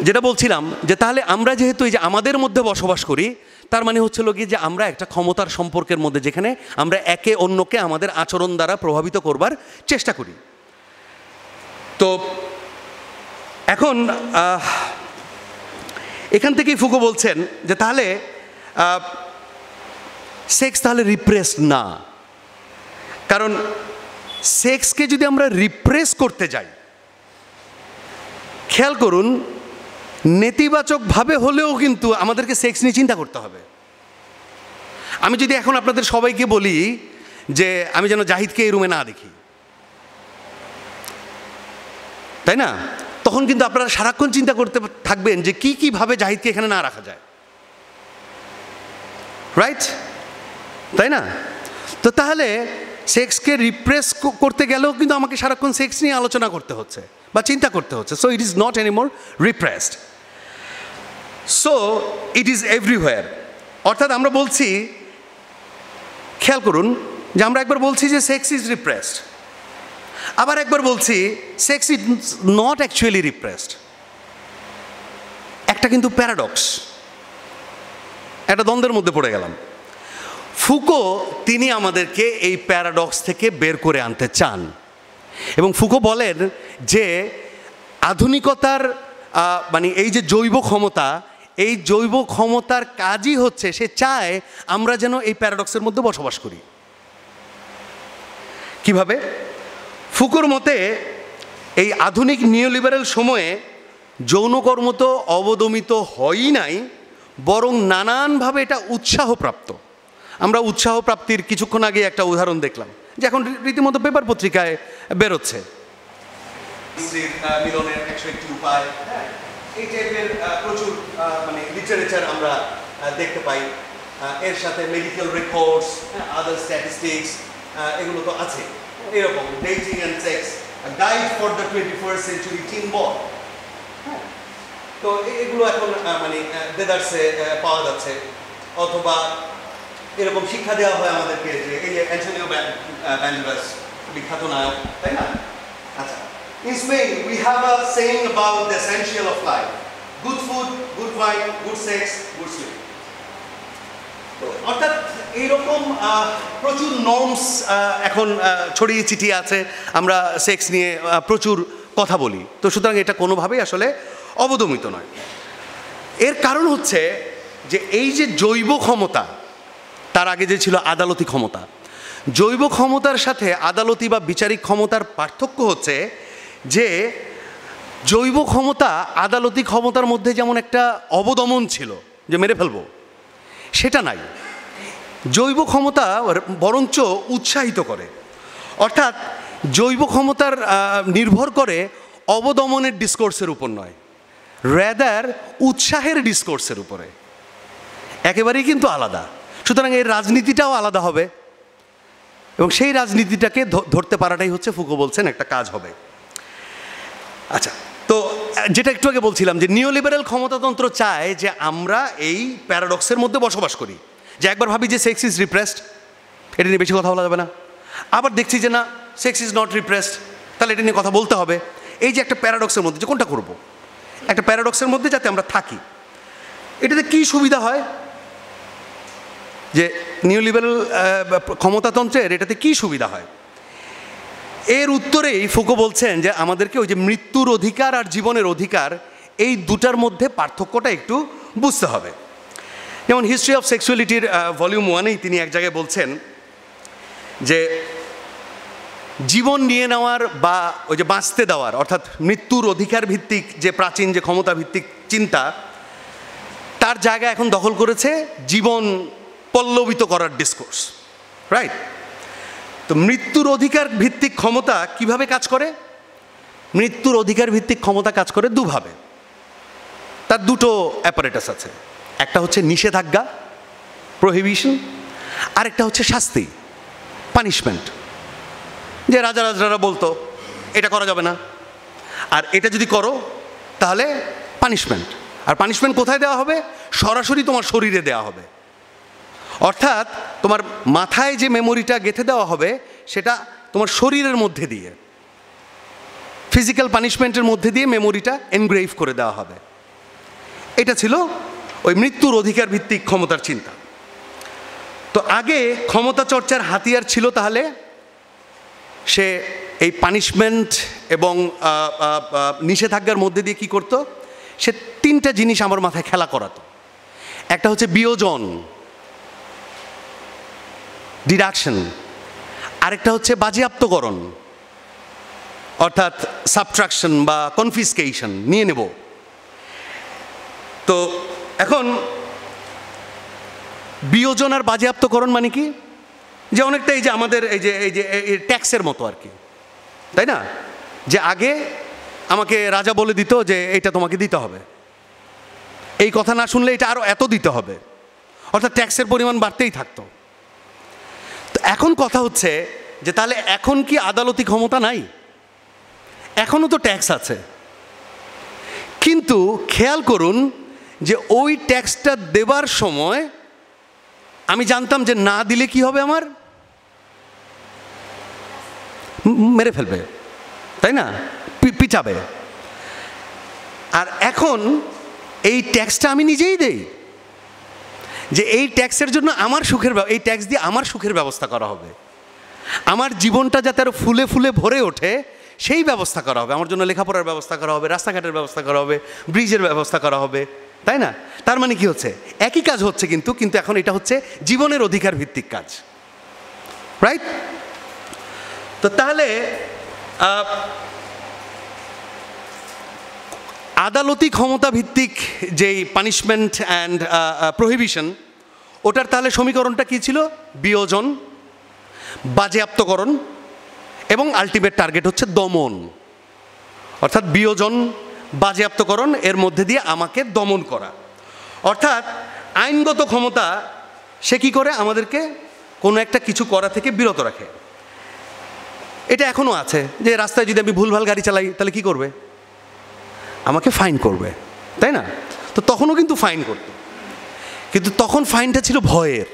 যেটা বলছিলাম যে তাহলে আমরা যেহেতু এই যে আমাদের মধ্যে বসবাস করি তার মানে হচ্ছিল কি যে আমরা একটা ক্ষমতার সম্পর্কের মধ্যে যেখানে আমরা একে অন্যকে আমাদের আচরণ দ্বারা প্রভাবিত করবার চেষ্টা করি তো এখন এখান থেকেই ফুকো বলছেন যে তাহলে সেক্স তাহলে রিপ্রেস না কারণ সেক্সকে যদি আমরা রিপ্রেস করতে যাই খেয়াল করুন নেতিবাচকভাবে হলেও কিন্তু আমাদেরকে সেক্স নিয়ে চিন্তা করতে হবে আমি যদি এখন আপনাদের সবাইকে বলি যে আমি যেন জাহিদকে এই রুমে না দেখি তাই না তখন কিন্তু আপনারা সারাক্ষণ চিন্তা করতে থাকবেন যে কি কীভাবে জাহিদকে এখানে না রাখা যায় রাইট তাই না তো তাহলে সেক্সকে রিপ্রেস করতে গেলেও কিন্তু আমাকে সারাক্ষণ সেক্স নিয়ে আলোচনা করতে হচ্ছে বা চিন্তা করতে হচ্ছে so it is not more repressed so it is everywhere অর্থাৎ আমরা বলছি খেয়াল করুন যে আমরা একবার বলছি যে সেক্স ইজ রিপ্রেসড আবার একবার বলছি sex is not actually repressed একটা কিন্তু প্যারাডক্স একটা দ্বন্দ্বের মধ্যে পড়ে গেলাম ফুকো তিনি আমাদেরকে এই প্যারাডক্স থেকে বের করে আনতে চান এবং ফুকো বলেন যে আধুনিকতার মানে এই যে জৈব ক্ষমতা এই জৈব ক্ষমতার কাজই হচ্ছে সে চায় আমরা যেন এই প্যারাডক্সের মধ্যে বসবাস করি কিভাবে ফুকুর মতে এই আধুনিক নিউলিবারেল সময়ে যৌনকর্ম তো অবদমিত হয়ই নাই বরং নানানভাবে এটা উৎসাহপ্রাপ্ত আমরা উৎসাহপ্রাপ্তির কিছুক্ষণ আগে একটা উদাহরণ দেখলাম যে এখন রীতিমতো পেপার পত্রিকায় বেরোচ্ছে হ্যাঁ, মানে লিটারেচার আমরা দেখতে পাই এর সাথে মেডিকেল রেকর্ডস আদার স্ট্যাটিস্টিক্স এগুলো তো আছে এরকম dating and sex guide for the twenty first century টিম বল হ্যাঁ তো এগুলো এখন মানে বেদার্সে পাওয়া যাচ্ছে অথবা এরকম শিক্ষা দেওয়া হয় আমাদেরকে যে এই যে অ্যান্টনিও ব্যান্ডাস বিখ্যাত নায়ক তাই না আচ্ছা In Spain, we have a saying about the essential of life. Good food, good wine, good sex, good sleep. অর্থাৎ এইরকম প্রচুর নর্মস এখন ছড়িয়ে ছিটিয়ে আছে আমরা সেক্স নিয়ে প্রচুর কথা বলি তো সুতরাং এটা কোনোভাবেই আসলে অবদমিত নয় এর কারণ হচ্ছে যে এই যে জৈব ক্ষমতা তার আগে যে ছিল আদালতি ক্ষমতা জৈব ক্ষমতার সাথে আদালতি বা বিচারিক ক্ষমতার পার্থক্য হচ্ছে যে জৈব ক্ষমতা আদালতি ক্ষমতার মধ্যে যেমন একটা অবদমন ছিল যে মেরে ফেলবো সেটা নাই জৈব ক্ষমতা বরঞ্চ উৎসাহিত করে অর্থাৎ জৈব ক্ষমতার নির্ভর করে অবদমনের ডিসকোর্সের উপর নয় রেদার উৎসাহের ডিসকোর্সের উপরে একেবারেই কিন্তু আলাদা সুতরাং এর রাজনীতিটাও আলাদা হবে এবং সেই রাজনীতিটাকে ধরতে পারাটাই হচ্ছে ফুকো বলছেন একটা কাজ হবে আচ্ছা তো যেটা একটু আগে বলছিলাম যে নিউ লিবারেল ক্ষমতাতন্ত্র চায় যে আমরা এই প্যারাডক্সের মধ্যে বসবাস করি যে একবার ভাবি যে সেক্স ইজ রিপ্রেসড এটা নিয়ে বেশি কথা বলা যাবে না আবার দেখছি যে না সেক্স ইজ নট রিপ্রেসড তাহলে এটা নিয়ে কথা বলতে হবে এই যে একটা প্যারাডক্সের মধ্যে যে কোনটা করবো একটা প্যারাডক্সের মধ্যে যাতে আমরা থাকি এটাতে কি সুবিধা হয় যে নিউ ক্ষমতাতন্ত্রের এটাতে কি সুবিধা হয় এর উত্তরেই ফুকো বলছেন যে আমাদেরকে ওই যে মৃত্যুর অধিকার আর জীবনের অধিকার এই দুটার মধ্যে পার্থক্যটা একটু বুঝতে হবে যেমন হিস্ট্রি অফ সেক্সুয়ালিটির ভলিউম ওয়ানেই তিনি এক জায়গায় বলছেন যে জীবন নিয়ে নেওয়ার বা ওই যে বাঁচতে দেওয়ার অর্থাৎ মৃত্যুর অধিকার ভিত্তিক যে প্রাচীন যে ক্ষমতা ভিত্তিক চিন্তা তার জায়গা এখন দখল করেছে জীবন পল্লবিত করার ডিসকোর্স রাইট তো মৃত্যুর অধিকার ভিত্তিক ক্ষমতা কিভাবে কাজ করে মৃত্যুর অধিকার ভিত্তিক ক্ষমতা কাজ করে দুভাবে তার দুটো অ্যাপারেটাস আছে একটা হচ্ছে নিষেধাজ্ঞা প্রহিবিশন আরেকটা হচ্ছে শাস্তি পানিশমেন্ট যে রাজা রাজারা বলতো এটা করা যাবে না আর এটা যদি করো তাহলে পানিশমেন্ট আর পানিশমেন্ট কোথায় দেওয়া হবে সরাসরি তোমার শরীরে দেওয়া হবে অর্থাৎ তোমার মাথায় যে মেমোরিটা গেঁথে দেওয়া হবে সেটা তোমার শরীরের মধ্যে দিয়ে ফিজিক্যাল পানিশমেন্টের মধ্যে দিয়ে মেমোরিটা এনগ্রেভ করে দেওয়া হবে এটা ছিল ওই মৃত্যুর অধিকার ভিত্তিক ক্ষমতার চিন্তা তো আগে ক্ষমতা চর্চার হাতিয়ার ছিল তাহলে সে এই পানিশমেন্ট এবং নিষেধাজ্ঞার মধ্যে দিয়ে কি করত সে তিনটা জিনিস আমার মাথায় খেলা করাতো একটা হচ্ছে বিয়োজন ডিডাকশন আরেকটা হচ্ছে বাজেয়াপ্তকরণ অর্থাৎ সাবট্রাকশন বা কনফিসকেশন নিয়ে নেব তো এখন বিয়োজন আর বাজেয়াপ্তকরণ মানে কি যে অনেকটা এই যে আমাদের এই যে এই যে ট্যাক্সের মতো আর কি তাই না যে আগে আমাকে রাজা বলে দিত যে এটা তোমাকে দিতে হবে এই কথা না শুনলে এটা আরও এত দিতে হবে অর্থাৎ ট্যাক্সের পরিমাণ বাড়তেই থাকতো তো এখন কথা হচ্ছে যে তাহলে এখন কি আদালতি ক্ষমতা নাই এখনও তো ট্যাক্স আছে কিন্তু খেয়াল করুন যে ওই ট্যাক্সটা দেবার সময় আমি জানতাম যে না দিলে কি হবে আমার মেরে ফেলবে তাই না পিচাবে আর এখন এই ট্যাক্সটা আমি নিজেই দেই যে এই ট্যাক্সের জন্য আমার সুখের এই ট্যাক্স দিয়ে আমার সুখের ব্যবস্থা করা হবে আমার জীবনটা যাতে আরও ফুলে ফুলে ভরে ওঠে সেই ব্যবস্থা করা হবে আমার জন্য লেখাপড়ার ব্যবস্থা করা হবে রাস্তাঘাটের ব্যবস্থা করা হবে ব্রিজের ব্যবস্থা করা হবে তাই না তার মানে কি হচ্ছে একই কাজ হচ্ছে কিন্তু কিন্তু এখন এটা হচ্ছে জীবনের অধিকার ভিত্তিক কাজ রাইট তো তাহলে আদালতি ক্ষমতা ভিত্তিক যেই পানিশমেন্ট অ্যান্ড প্রহিবিশন ওটার তাহলে সমীকরণটা কী ছিল বিয়োজন বাজেয়াপ্তকরণ এবং আলটিমেট টার্গেট হচ্ছে দমন অর্থাৎ বিয়োজন বাজেয়াপ্তকরণ এর মধ্যে দিয়ে আমাকে দমন করা অর্থাৎ আইনগত ক্ষমতা সে কি করে আমাদেরকে কোনো একটা কিছু করা থেকে বিরত রাখে এটা এখনও আছে যে রাস্তায় যদি আমি ভুলভাল গাড়ি চালাই তাহলে কি করবে আমাকে ফাইন করবে তাই না তো তখনও কিন্তু ফাইন করত কিন্তু তখন ফাইনটা ছিল ভয়ের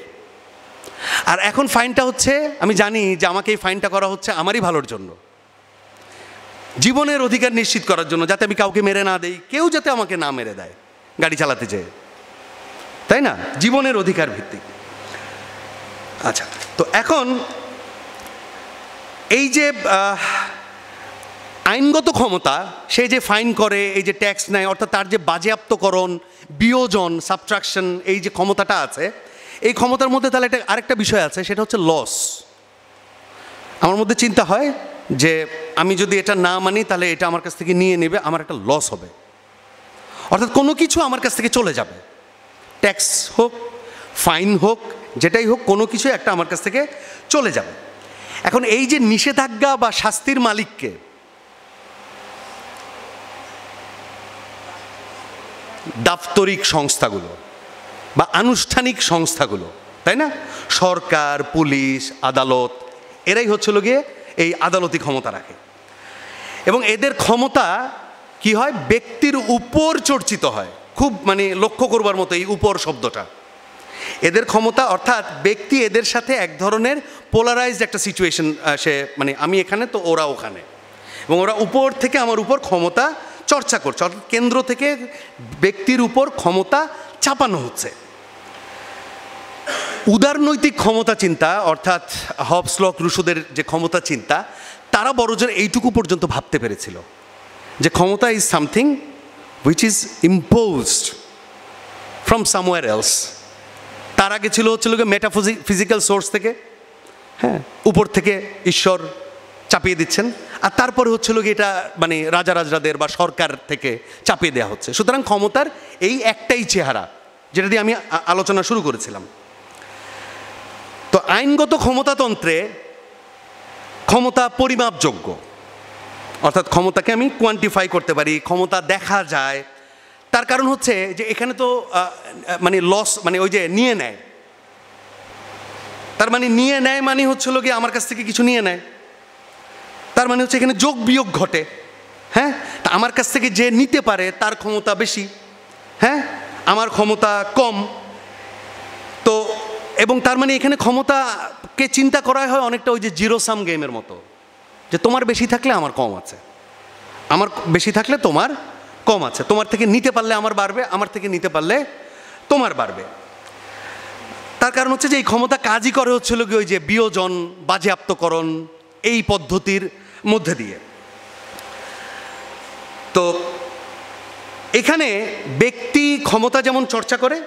আর এখন ফাইনটা হচ্ছে আমি জানি যে আমাকে এই ফাইনটা করা হচ্ছে আমারই ভালোর জন্য জীবনের অধিকার নিশ্চিত করার জন্য যাতে আমি কাউকে মেরে না দেই কেউ যাতে আমাকে না মেরে দেয় গাড়ি চালাতে চেয়ে তাই না জীবনের অধিকার ভিত্তিক আচ্ছা তো এখন এই যে আইনগত ক্ষমতা সে যে ফাইন করে এই যে ট্যাক্স নেয় অর্থাৎ তার যে বাজেয়াপ্তকরণ বিয়োজন সাবট্রাকশন এই যে ক্ষমতাটা আছে এই ক্ষমতার মধ্যে তাহলে একটা আরেকটা বিষয় আছে সেটা হচ্ছে লস আমার মধ্যে চিন্তা হয় যে আমি যদি এটা না মানি তাহলে এটা আমার কাছ থেকে নিয়ে নেবে আমার একটা লস হবে অর্থাৎ কোনো কিছু আমার কাছ থেকে চলে যাবে ট্যাক্স হোক ফাইন হোক যেটাই হোক কোনো কিছু একটা আমার কাছ থেকে চলে যাবে এখন এই যে নিষেধাজ্ঞা বা শাস্তির মালিককে দাপ্তরিক সংস্থাগুলো বা আনুষ্ঠানিক সংস্থাগুলো তাই না সরকার পুলিশ আদালত এরাই হচ্ছিল গিয়ে এই আদালতি ক্ষমতা রাখে এবং এদের ক্ষমতা কি হয় ব্যক্তির উপর চর্চিত হয় খুব মানে লক্ষ্য করবার মতো এই উপর শব্দটা এদের ক্ষমতা অর্থাৎ ব্যক্তি এদের সাথে এক ধরনের পোলারাইজড একটা সিচুয়েশন সে মানে আমি এখানে তো ওরা ওখানে এবং ওরা উপর থেকে আমার উপর ক্ষমতা চর্চা করছে কেন্দ্র থেকে ব্যক্তির উপর ক্ষমতা চাপানো হচ্ছে উদারনৈতিক ক্ষমতা চিন্তা অর্থাৎ হবসলক রুশোদের যে ক্ষমতা চিন্তা তারা বড়জোর এইটুকু পর্যন্ত ভাবতে পেরেছিল যে ক্ষমতা is something which is imposed from somewhere else তার আগে ছিল হচ্ছিল গিয়ে মেটাফিজি ফিজিক্যাল সোর্স থেকে হ্যাঁ উপর থেকে ঈশ্বর চাপিয়ে দিচ্ছেন আর তারপরে হচ্ছিল কি এটা মানে রাজা রাজরাদের বা সরকার থেকে চাপিয়ে দেওয়া হচ্ছে সুতরাং ক্ষমতার এই একটাই চেহারা যেটা দিয়ে আমি আলোচনা শুরু করেছিলাম তো আইনগত ক্ষমতাতন্ত্রে ক্ষমতা পরিমাপযোগ্য অর্থাৎ ক্ষমতাকে আমি কোয়ান্টিফাই করতে পারি ক্ষমতা দেখা যায় তার কারণ হচ্ছে যে এখানে তো মানে লস মানে ওই যে নিয়ে নেয় তার মানে নিয়ে নেয় মানে হচ্ছিল গিয়ে আমার কাছ থেকে কিছু নিয়ে নেয় তার মানে হচ্ছে এখানে যোগ বিয়োগ ঘটে হ্যাঁ তা আমার কাছ থেকে যে নিতে পারে তার ক্ষমতা বেশি হ্যাঁ আমার ক্ষমতা কম তো এবং তার মানে এখানে ক্ষমতাকে চিন্তা করা হয় অনেকটা ওই যে জিরো সাম গেমের মতো যে তোমার বেশি থাকলে আমার কম আছে আমার বেশি থাকলে তোমার কম আছে তোমার থেকে নিতে পারলে আমার বাড়বে আমার থেকে নিতে পারলে তোমার বাড়বে তার কারণ হচ্ছে যে এই ক্ষমতা কাজই করে হচ্ছিল কি ওই যে বিয়োজন বাজেয়াপ্তকরণ এই পদ্ধতির মধ্যে দিয়ে তো এখানে ব্যক্তি ক্ষমতা যেমন চর্চা করে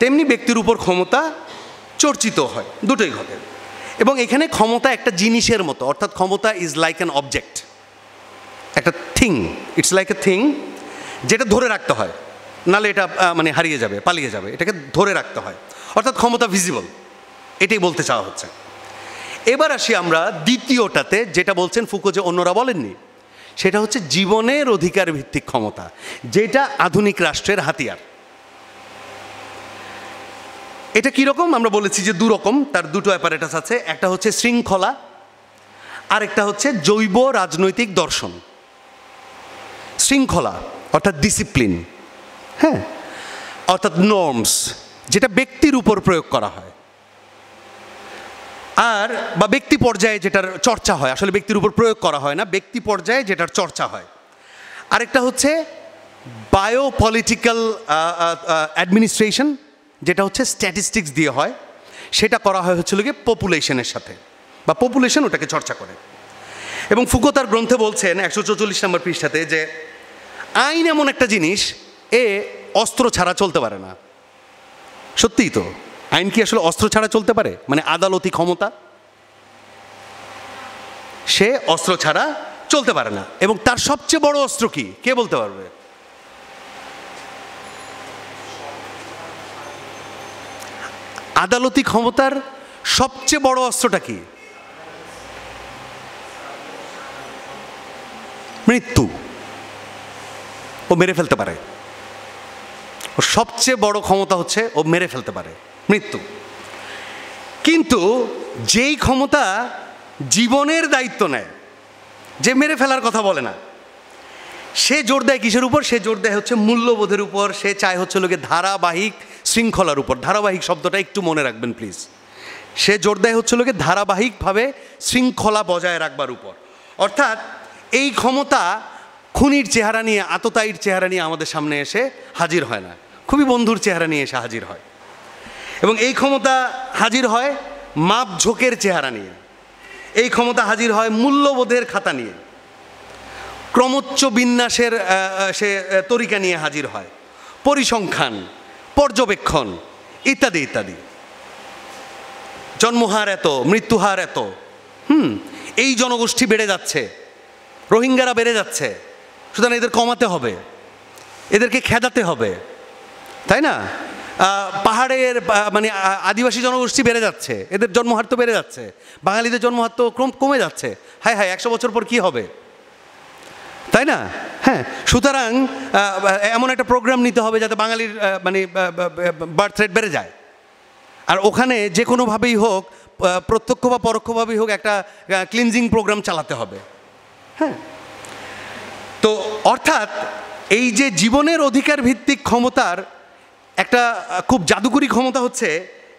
তেমনি ব্যক্তির উপর ক্ষমতা চর্চিত হয় দুটোই ঘটে এবং এখানে ক্ষমতা একটা জিনিসের মতো অর্থাৎ ক্ষমতা ইজ লাইক অ্যান অবজেক্ট একটা thing it's like a thing যেটা ধরে রাখতে হয় নালে এটা মানে হারিয়ে যাবে পালিয়ে যাবে এটাকে ধরে রাখতে হয় অর্থাৎ ক্ষমতা ভিজিবল এটাই বলতে চাওয়া হচ্ছে এবার আসি আমরা দ্বিতীয়টাতে যেটা বলছেন ফুকো যে অন্যরা বলেননি সেটা হচ্ছে জীবনের অধিকার ভিত্তিক ক্ষমতা যেটা আধুনিক রাষ্ট্রের হাতিয়ার এটা কীরকম আমরা বলেছি যে দুরকম তার দুটো অ্যাপারেটাস আছে একটা হচ্ছে শৃঙ্খলা আরেকটা হচ্ছে জৈব রাজনৈতিক দর্শন শৃঙ্খলা অর্থাৎ ডিসিপ্লিন হ্যাঁ অর্থাৎ নর্মস যেটা ব্যক্তির উপর প্রয়োগ করা হয় আর বা ব্যক্তি পর্যায়ে যেটার চর্চা হয় আসলে ব্যক্তির উপর প্রয়োগ করা হয় না ব্যক্তি পর্যায়ে যেটার চর্চা হয় আরেকটা হচ্ছে বায়োপলিটিক্যাল অ্যাডমিনিস্ট্রেশন যেটা হচ্ছে স্ট্যাটিস্টিক্স দিয়ে হয় সেটা করা হয় হচ্ছিল গিয়ে পপুলেশনের সাথে বা পপুলেশন ওটাকে চর্চা করে এবং ফুকো তার গ্রন্থে বলছেন একশো চৌচল্লিশ নম্বর পৃষ্ঠাতে যে আইন এমন একটা জিনিস এ অস্ত্র ছাড়া চলতে পারে না সত্যিই তো আইন কি আসলে অস্ত্র ছাড়া চলতে পারে মানে আদালতি ক্ষমতা সে অস্ত্র ছাড়া চলতে পারে না এবং তার সবচেয়ে বড় অস্ত্র কি কে বলতে পারবে আদালতি ক্ষমতার সবচেয়ে বড় অস্ত্রটা কি মৃত্যু ও মেরে ফেলতে পারে ও সবচেয়ে বড় ক্ষমতা হচ্ছে ও মেরে ফেলতে পারে মৃত্যু কিন্তু যেই ক্ষমতা জীবনের দায়িত্ব নেয় যে মেরে ফেলার কথা বলে না সে জোর দেয় কিসের উপর সে জোর দেয় হচ্ছে মূল্যবোধের উপর সে চায় হচ্ছে লোকে ধারাবাহিক শৃঙ্খলার উপর ধারাবাহিক শব্দটা একটু মনে রাখবেন প্লিজ সে জোর দেয় হচ্ছে লোকে ধারাবাহিকভাবে শৃঙ্খলা বজায় রাখবার উপর অর্থাৎ এই ক্ষমতা খুনির চেহারা নিয়ে আততায়ীর চেহারা নিয়ে আমাদের সামনে এসে হাজির হয় না খুবই বন্ধুর চেহারা নিয়ে এসে হাজির হয় এবং এই ক্ষমতা হাজির হয় মাপঝোঁকের চেহারা নিয়ে এই ক্ষমতা হাজির হয় মূল্যবোধের খাতা নিয়ে ক্রমোচ্চ বিন্যাসের সে তরিকা নিয়ে হাজির হয় পরিসংখ্যান পর্যবেক্ষণ ইত্যাদি ইত্যাদি জন্মহার এত মৃত্যুহার এত হুম এই জনগোষ্ঠী বেড়ে যাচ্ছে রোহিঙ্গারা বেড়ে যাচ্ছে সুতরাং এদের কমাতে হবে এদেরকে খেদাতে হবে তাই না পাহাড়ের মানে আদিবাসী জনগোষ্ঠী বেড়ে যাচ্ছে এদের জন্মহার তো বেড়ে যাচ্ছে বাঙালিদের জন্মহার তো ক্রম কমে যাচ্ছে হায় হায় একশো বছর পর কি হবে তাই না হ্যাঁ সুতরাং এমন একটা প্রোগ্রাম নিতে হবে যাতে বাঙালির মানে বার্থ রেট বেড়ে যায় আর ওখানে যে কোনোভাবেই হোক প্রত্যক্ষ বা পরোক্ষভাবেই হোক একটা ক্লিনজিং প্রোগ্রাম চালাতে হবে হ্যাঁ তো অর্থাৎ এই যে জীবনের অধিকার ভিত্তিক ক্ষমতার একটা খুব জাদুকরি ক্ষমতা হচ্ছে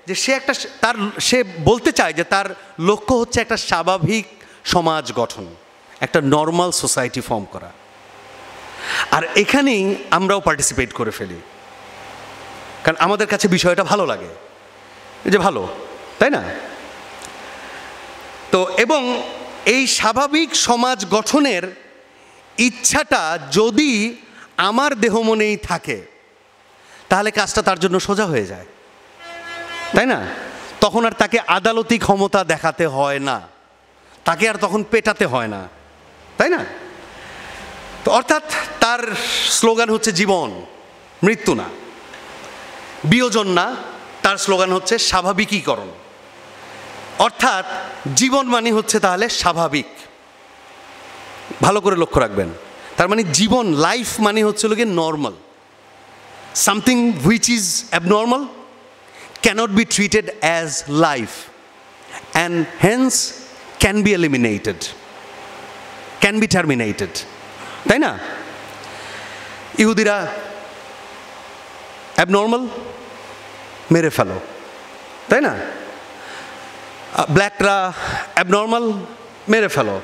যে সে একটা তার সে বলতে চায় যে তার লক্ষ্য হচ্ছে একটা স্বাভাবিক সমাজ গঠন একটা নর্মাল সোসাইটি ফর্ম করা আর এখানেই আমরাও পার্টিসিপেট করে ফেলি কারণ আমাদের কাছে বিষয়টা ভালো লাগে যে ভালো তাই না তো এবং এই স্বাভাবিক সমাজ গঠনের ইচ্ছাটা যদি আমার দেহ মনেই থাকে তাহলে কাজটা তার জন্য সোজা হয়ে যায় তাই না তখন আর তাকে আদালতি ক্ষমতা দেখাতে হয় না তাকে আর তখন পেটাতে হয় না তাই না তো অর্থাৎ তার স্লোগান হচ্ছে জীবন মৃত্যু না বিয়োজন না তার স্লোগান হচ্ছে স্বাভাবিকীকরণ অর্থাৎ জীবন মানে হচ্ছে তাহলে স্বাভাবিক ভালো করে লক্ষ্য রাখবেন তার মানে জীবন লাইফ মানে হচ্ছে লোকে normal something which is abnormal cannot be treated as life and hence can be eliminated can be terminated তাই না ইহুদিরা অ্যাবনর্মাল মেরে ফেলো তাই না ব্ল্যাকরা অ্যাবনর্মাল মেরে ফেলো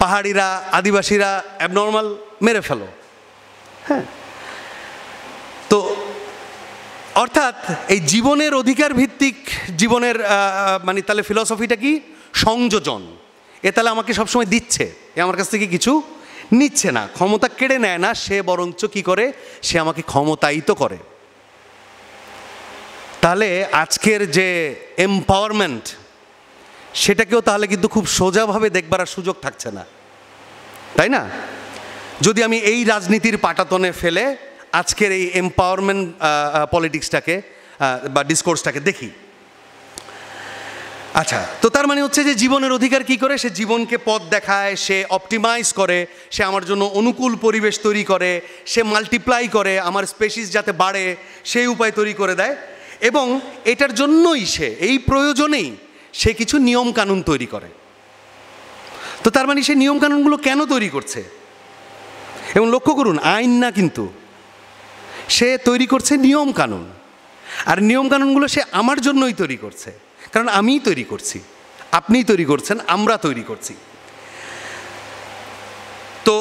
পাহাড়িরা আদিবাসীরা অ্যাবনর্মাল মেরে ফেলো হ্যাঁ তো অর্থাৎ এই জীবনের অধিকার ভিত্তিক জীবনের মানে তাহলে ফিলসফিটা কি সংযোজন এ তাহলে আমাকে সবসময় দিচ্ছে এ আমার কাছ থেকে কিছু নিচ্ছে না ক্ষমতা কেড়ে নেয় না সে বরঞ্চ কী করে সে আমাকে ক্ষমতায়িত করে তাহলে আজকের যে এম্পাওয়ারমেন্ট সেটাকেও তাহলে কিন্তু খুব সোজাভাবে দেখবার আর সুযোগ থাকছে না তাই না যদি আমি এই রাজনীতির পাটাতনে ফেলে আজকের এই এম্পাওয়ারমেন্ট পলিটিক্সটাকে বা ডিসকোর্সটাকে দেখি আচ্ছা তো তার মানে হচ্ছে যে জীবনের অধিকার কি করে সে জীবনকে পথ দেখায় সে অপটিমাইজ করে সে আমার জন্য অনুকূল পরিবেশ তৈরি করে সে মাল্টিপ্লাই করে আমার স্পেসিস যাতে বাড়ে সেই উপায় তৈরি করে দেয় এবং এটার জন্যই সে এই প্রয়োজনেই সে কিছু নিয়ম কানুন তৈরি করে তো তার মানে সে নিয়ম কানুনগুলো কেন তৈরি করছে এবং লক্ষ্য করুন আইন না কিন্তু সে তৈরি করছে নিয়ম কানুন আর নিয়ম কানুনগুলো সে আমার জন্যই তৈরি করছে কারণ আমিই তৈরি করছি আপনিই তৈরি করছেন আমরা তৈরি করছি তো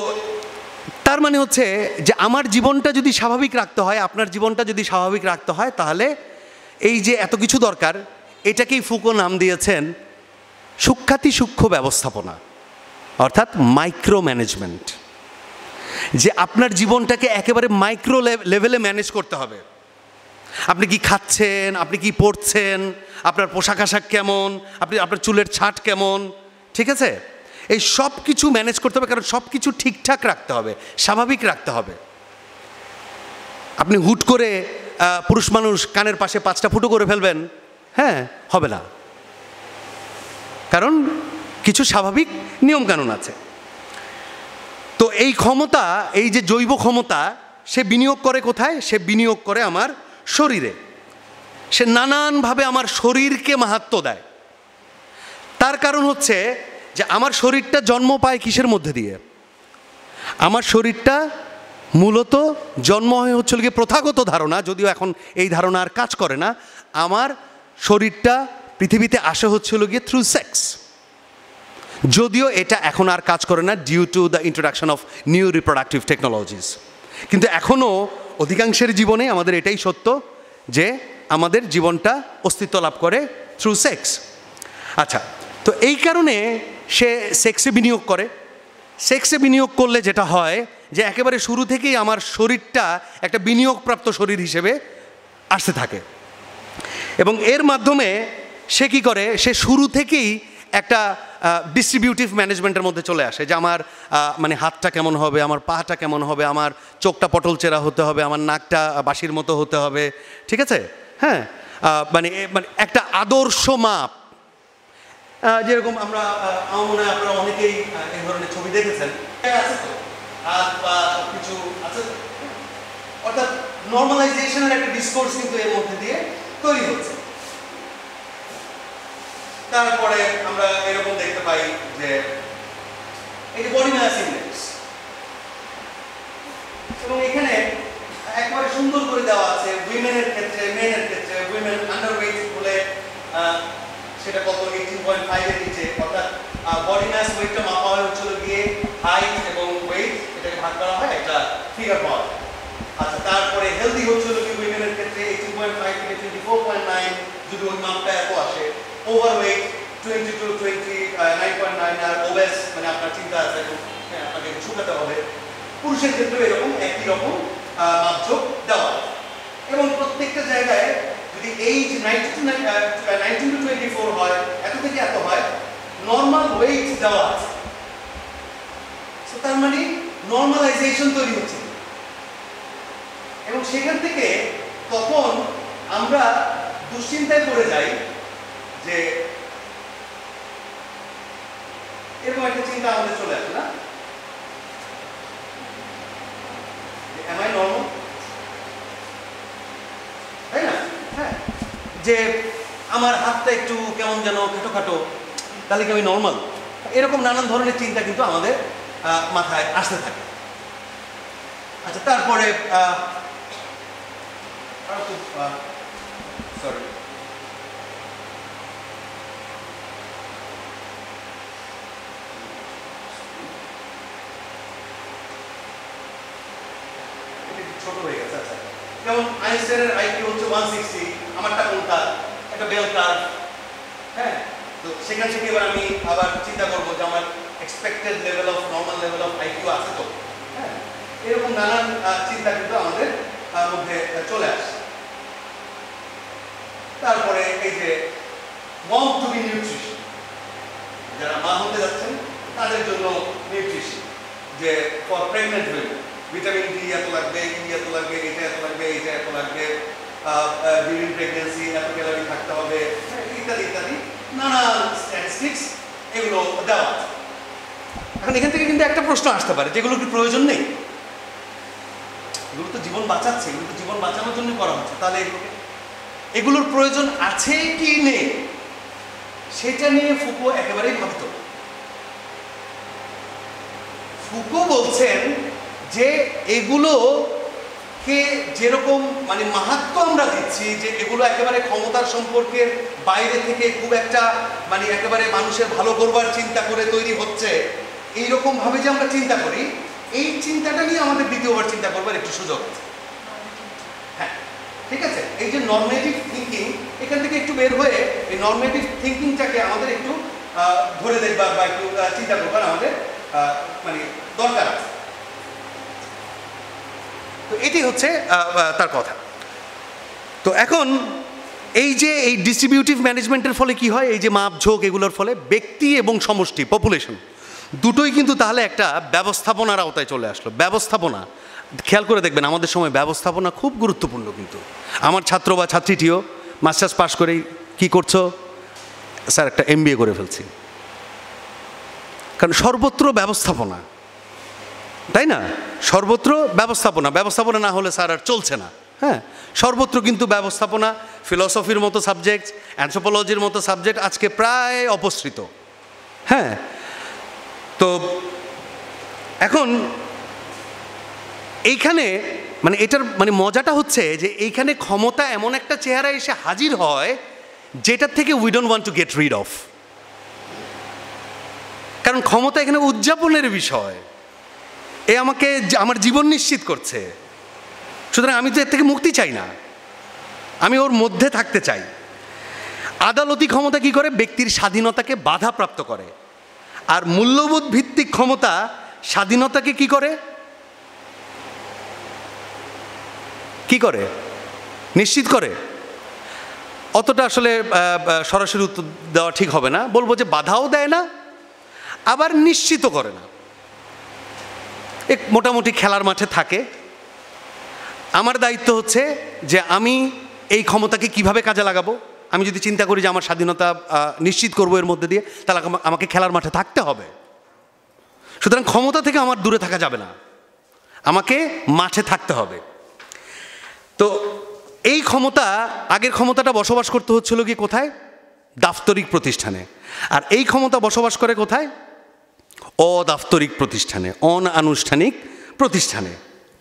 তার মানে হচ্ছে যে আমার জীবনটা যদি স্বাভাবিক রাখতে হয় আপনার জীবনটা যদি স্বাভাবিক রাখতে হয় তাহলে এই যে এত কিছু দরকার এটাকেই ফুকো নাম দিয়েছেন সূক্ষাতি সূক্ষ্ম ব্যবস্থাপনা অর্থাৎ মাইক্রো ম্যানেজমেন্ট যে আপনার জীবনটাকে একেবারে মাইক্রো লেভেলে ম্যানেজ করতে হবে আপনি কি খাচ্ছেন আপনি কি পড়ছেন আপনার পোশাক আশাক কেমন আপনি আপনার চুলের ছাট কেমন ঠিক আছে এই সব কিছু ম্যানেজ করতে হবে কারণ সব কিছু ঠিকঠাক রাখতে হবে স্বাভাবিক রাখতে হবে আপনি হুট করে পুরুষ মানুষ কানের পাশে পাঁচটা ফুটো করে ফেলবেন হ্যাঁ হবে না কারণ কিছু স্বাভাবিক নিয়মকানুন আছে তো এই ক্ষমতা এই যে জৈব ক্ষমতা সে বিনিয়োগ করে কোথায় সে বিনিয়োগ করে আমার শরীরে সে নানানভাবে আমার শরীরকে মাহাত্ম দেয় তার কারণ হচ্ছে যে আমার শরীরটা জন্ম পায় কিসের মধ্যে দিয়ে আমার শরীরটা মূলত জন্ম হয়ে হচ্ছে গিয়ে প্রথাগত ধারণা যদিও এখন এই ধারণা আর কাজ করে না আমার শরীরটা পৃথিবীতে আসে হচ্ছিল গিয়ে থ্রু সেক্স যদিও এটা এখন আর কাজ করে না due to the introduction of new reproductive technologies কিন্তু এখনও অধিকাংশের জীবনে আমাদের এটাই সত্য যে আমাদের জীবনটা অস্তিত্ব লাভ করে থ্রু সেক্স আচ্ছা তো এই কারণে সে সেক্সে বিনিয়োগ করে সেক্সে বিনিয়োগ করলে যেটা হয় যে একেবারে শুরু থেকেই আমার শরীরটা একটা বিনিয়োগপ্রাপ্ত শরীর হিসেবে আসতে থাকে এবং এর মাধ্যমে সে কি করে সে শুরু থেকেই একটা ডিস্ট্রিবিউটিভ ম্যানেজমেন্টের মধ্যে চলে আসে যে আমার মানে হাতটা কেমন হবে আমার পাহাটা কেমন হবে আমার চোখটা পটল চেরা হতে হবে আমার নাকটা বাসির মতো হতে হবে ঠিক আছে হ্যাঁ মানে মানে একটা আদর্শ মাপ যেরকম আমরা আমার মনে হয় আপনারা অনেকেই এই ধরনের ছবি দেখেছেন হ্যাঁ, হাত পা কিছু আছে অর্থাৎ নর্মালাইজেশনের একটা ডিসকোর্স কিন্তু এর মধ্যে দিয়ে তৈরি হচ্ছে তারপরে আমরা এরকম দেখতে পাই যে এটি বডি ম্যাস ইন্ডেক্স এবং এখানে একবারে সুন্দর করে দেওয়া আছে উইমেনের ক্ষেত্রে মেনের ক্ষেত্রে উইমেন আন্ডারওয়েট বলে সেটা কত এইটিন পয়েন্ট ফাইভের নিচে অর্থাৎ বডি ম্যাস ওয়েটটা মাপা হয় হচ্ছিল গিয়ে হাইট এবং ওয়েট এটাকে ভাগ করা হয় একটা ফিগার পাওয়া যায় আচ্ছা তারপরে হেলদি হচ্ছিল overweight twenty two twenty nine point nine আর ওবেস মানে আপনার চিন্তা আছে হ্যাঁ, আপনাকে ঝুঁকাতে হবে পুরুষের ক্ষেত্রে এরকম একই রকম মাপঝোঁক দেওয়া এবং প্রত্যেকটা জায়গায় যদি age ninety two nineteen to twenty four হয় এত থেকে এত হয় নর্মাল ওয়েট দেওয়া আছে তার মানে নর্মালাইজেশন তৈরি হচ্ছে এবং সেখান থেকে তখন আমরা দুশ্চিন্তায় পড়ে যাই যে এরকম একটা চিন্তা আমাদের চলে আসে না তাই না হ্যাঁ যে আমার হাতটা একটু কেমন যেন খাটো খাটো তাহলে কি আমি নর্মাল এরকম নানান ধরনের চিন্তা কিন্তু আমাদের মাথায় আসতে থাকে আচ্ছা তারপরে সরি ছোট হয়ে গেছে আচ্ছা যেমন আইনস্টাইনের আইকিউ হচ্ছে ওয়ান সিক্সটি আমারটা কোনটা একটা বেল কার্ভ হ্যাঁ তো সেখান থেকে এবার আমি আবার চিন্তা করবো যে আমার expected level of normal level of IQ আছে তো হ্যাঁ এরকম নানান চিন্তা কিন্তু আমাদের মধ্যে চলে আসে তারপরে এই যে মম টু বি নিউট্রিশন যারা মা হতে যাচ্ছেন তাদের জন্য নিউট্রিশন যে ফর প্রেগনেন্ট হয়ে ভিটামিন ডি এত লাগবে ই e এত লাগবে এটা এত লাগবে এইটা এত লাগবে ডিউরিং প্রেগনেন্সি এত ক্যালোরি থাকতে হবে ইত্যাদি ইত্যাদি নানা স্ট্যাটিস্টিক্স এগুলো দেওয়া এখন এখান থেকে কিন্তু একটা প্রশ্ন আসতে পারে যেগুলো কি প্রয়োজন নেই এগুলো তো জীবন বাঁচাচ্ছে এগুলো তো জীবন বাঁচানোর জন্য করা হচ্ছে তাহলে এগুলোকে এগুলোর প্রয়োজন আছে কি নেই সেটা নিয়ে ফুকো একেবারেই ভাবত ফুকো বলছেন যে এগুলোকে যেরকম মানে মাহাত্ম আমরা দিচ্ছি যে এগুলো একেবারে ক্ষমতার সম্পর্কের বাইরে থেকে খুব একটা মানে একেবারে মানুষের ভালো করবার চিন্তা করে তৈরি হচ্ছে এইরকমভাবে যে আমরা চিন্তা করি এই চিন্তাটা নিয়ে আমাদের দ্বিতীয়বার চিন্তা করবার একটু সুযোগ আছে হ্যাঁ ঠিক আছে এই যে নর্মেটিভ থিঙ্কিং এখান থেকে একটু বের হয়ে এই নর্মেটিভ থিঙ্কিংটাকে আমাদের একটু ধরে দেখবার বা একটু চিন্তা করবার আমাদের মানে দরকার আছে তো এটি হচ্ছে তার কথা তো এখন এই যে এই ডিস্ট্রিবিউটিভ ম্যানেজমেন্টের ফলে কি হয় এই যে মাপঝোঁক এগুলোর ফলে ব্যক্তি এবং সমষ্টি পপুলেশন দুটোই কিন্তু তাহলে একটা ব্যবস্থাপনার আওতায় চলে আসলো ব্যবস্থাপনা খেয়াল করে দেখবেন আমাদের সময় ব্যবস্থাপনা খুব গুরুত্বপূর্ণ কিন্তু আমার ছাত্র বা ছাত্রীটিও মাস্টার্স পাশ করেই কি করছো স্যার একটা এমবিএ করে ফেলছি কারণ সর্বত্র ব্যবস্থাপনা তাই না সর্বত্র ব্যবস্থাপনা ব্যবস্থাপনা না হলে স্যার আর চলছে না হ্যাঁ সর্বত্র কিন্তু ব্যবস্থাপনা ফিলসফির মতো সাবজেক্ট অ্যান্থ্রোপোলজির মতো সাবজেক্ট আজকে প্রায় অপসৃত হ্যাঁ তো এখন এইখানে মানে এটার মানে মজাটা হচ্ছে যে এইখানে ক্ষমতা এমন একটা চেহারা এসে হাজির হয় যেটার থেকে we don't want to get rid of কারণ ক্ষমতা এখানে উদযাপনের বিষয় এ আমাকে আমার জীবন নিশ্চিত করছে সুতরাং আমি তো এর থেকে মুক্তি চাই না আমি ওর মধ্যে থাকতে চাই আদালতি ক্ষমতা কি করে ব্যক্তির স্বাধীনতাকে বাধাপ্রাপ্ত করে আর মূল্যবোধ ভিত্তিক ক্ষমতা স্বাধীনতাকে কি করে কি করে নিশ্চিত করে অতটা আসলে সরাসরি উত্তর দেওয়া ঠিক হবে না বলবো যে বাধাও দেয় না আবার নিশ্চিত করে না এক মোটামুটি খেলার মাঠে থাকে আমার দায়িত্ব হচ্ছে যে আমি এই ক্ষমতাকে কিভাবে কাজে লাগাবো আমি যদি চিন্তা করি যে আমার স্বাধীনতা নিশ্চিত করবো এর মধ্যে দিয়ে তাহলে আমাকে খেলার মাঠে থাকতে হবে সুতরাং ক্ষমতা থেকে আমার দূরে থাকা যাবে না আমাকে মাঠে থাকতে হবে তো এই ক্ষমতা আগের ক্ষমতাটা বসবাস করতে হচ্ছিল গিয়ে কোথায় দাপ্তরিক প্রতিষ্ঠানে আর এই ক্ষমতা বসবাস করে কোথায় অদাপ্তরিক প্রতিষ্ঠানে অনানুষ্ঠানিক প্রতিষ্ঠানে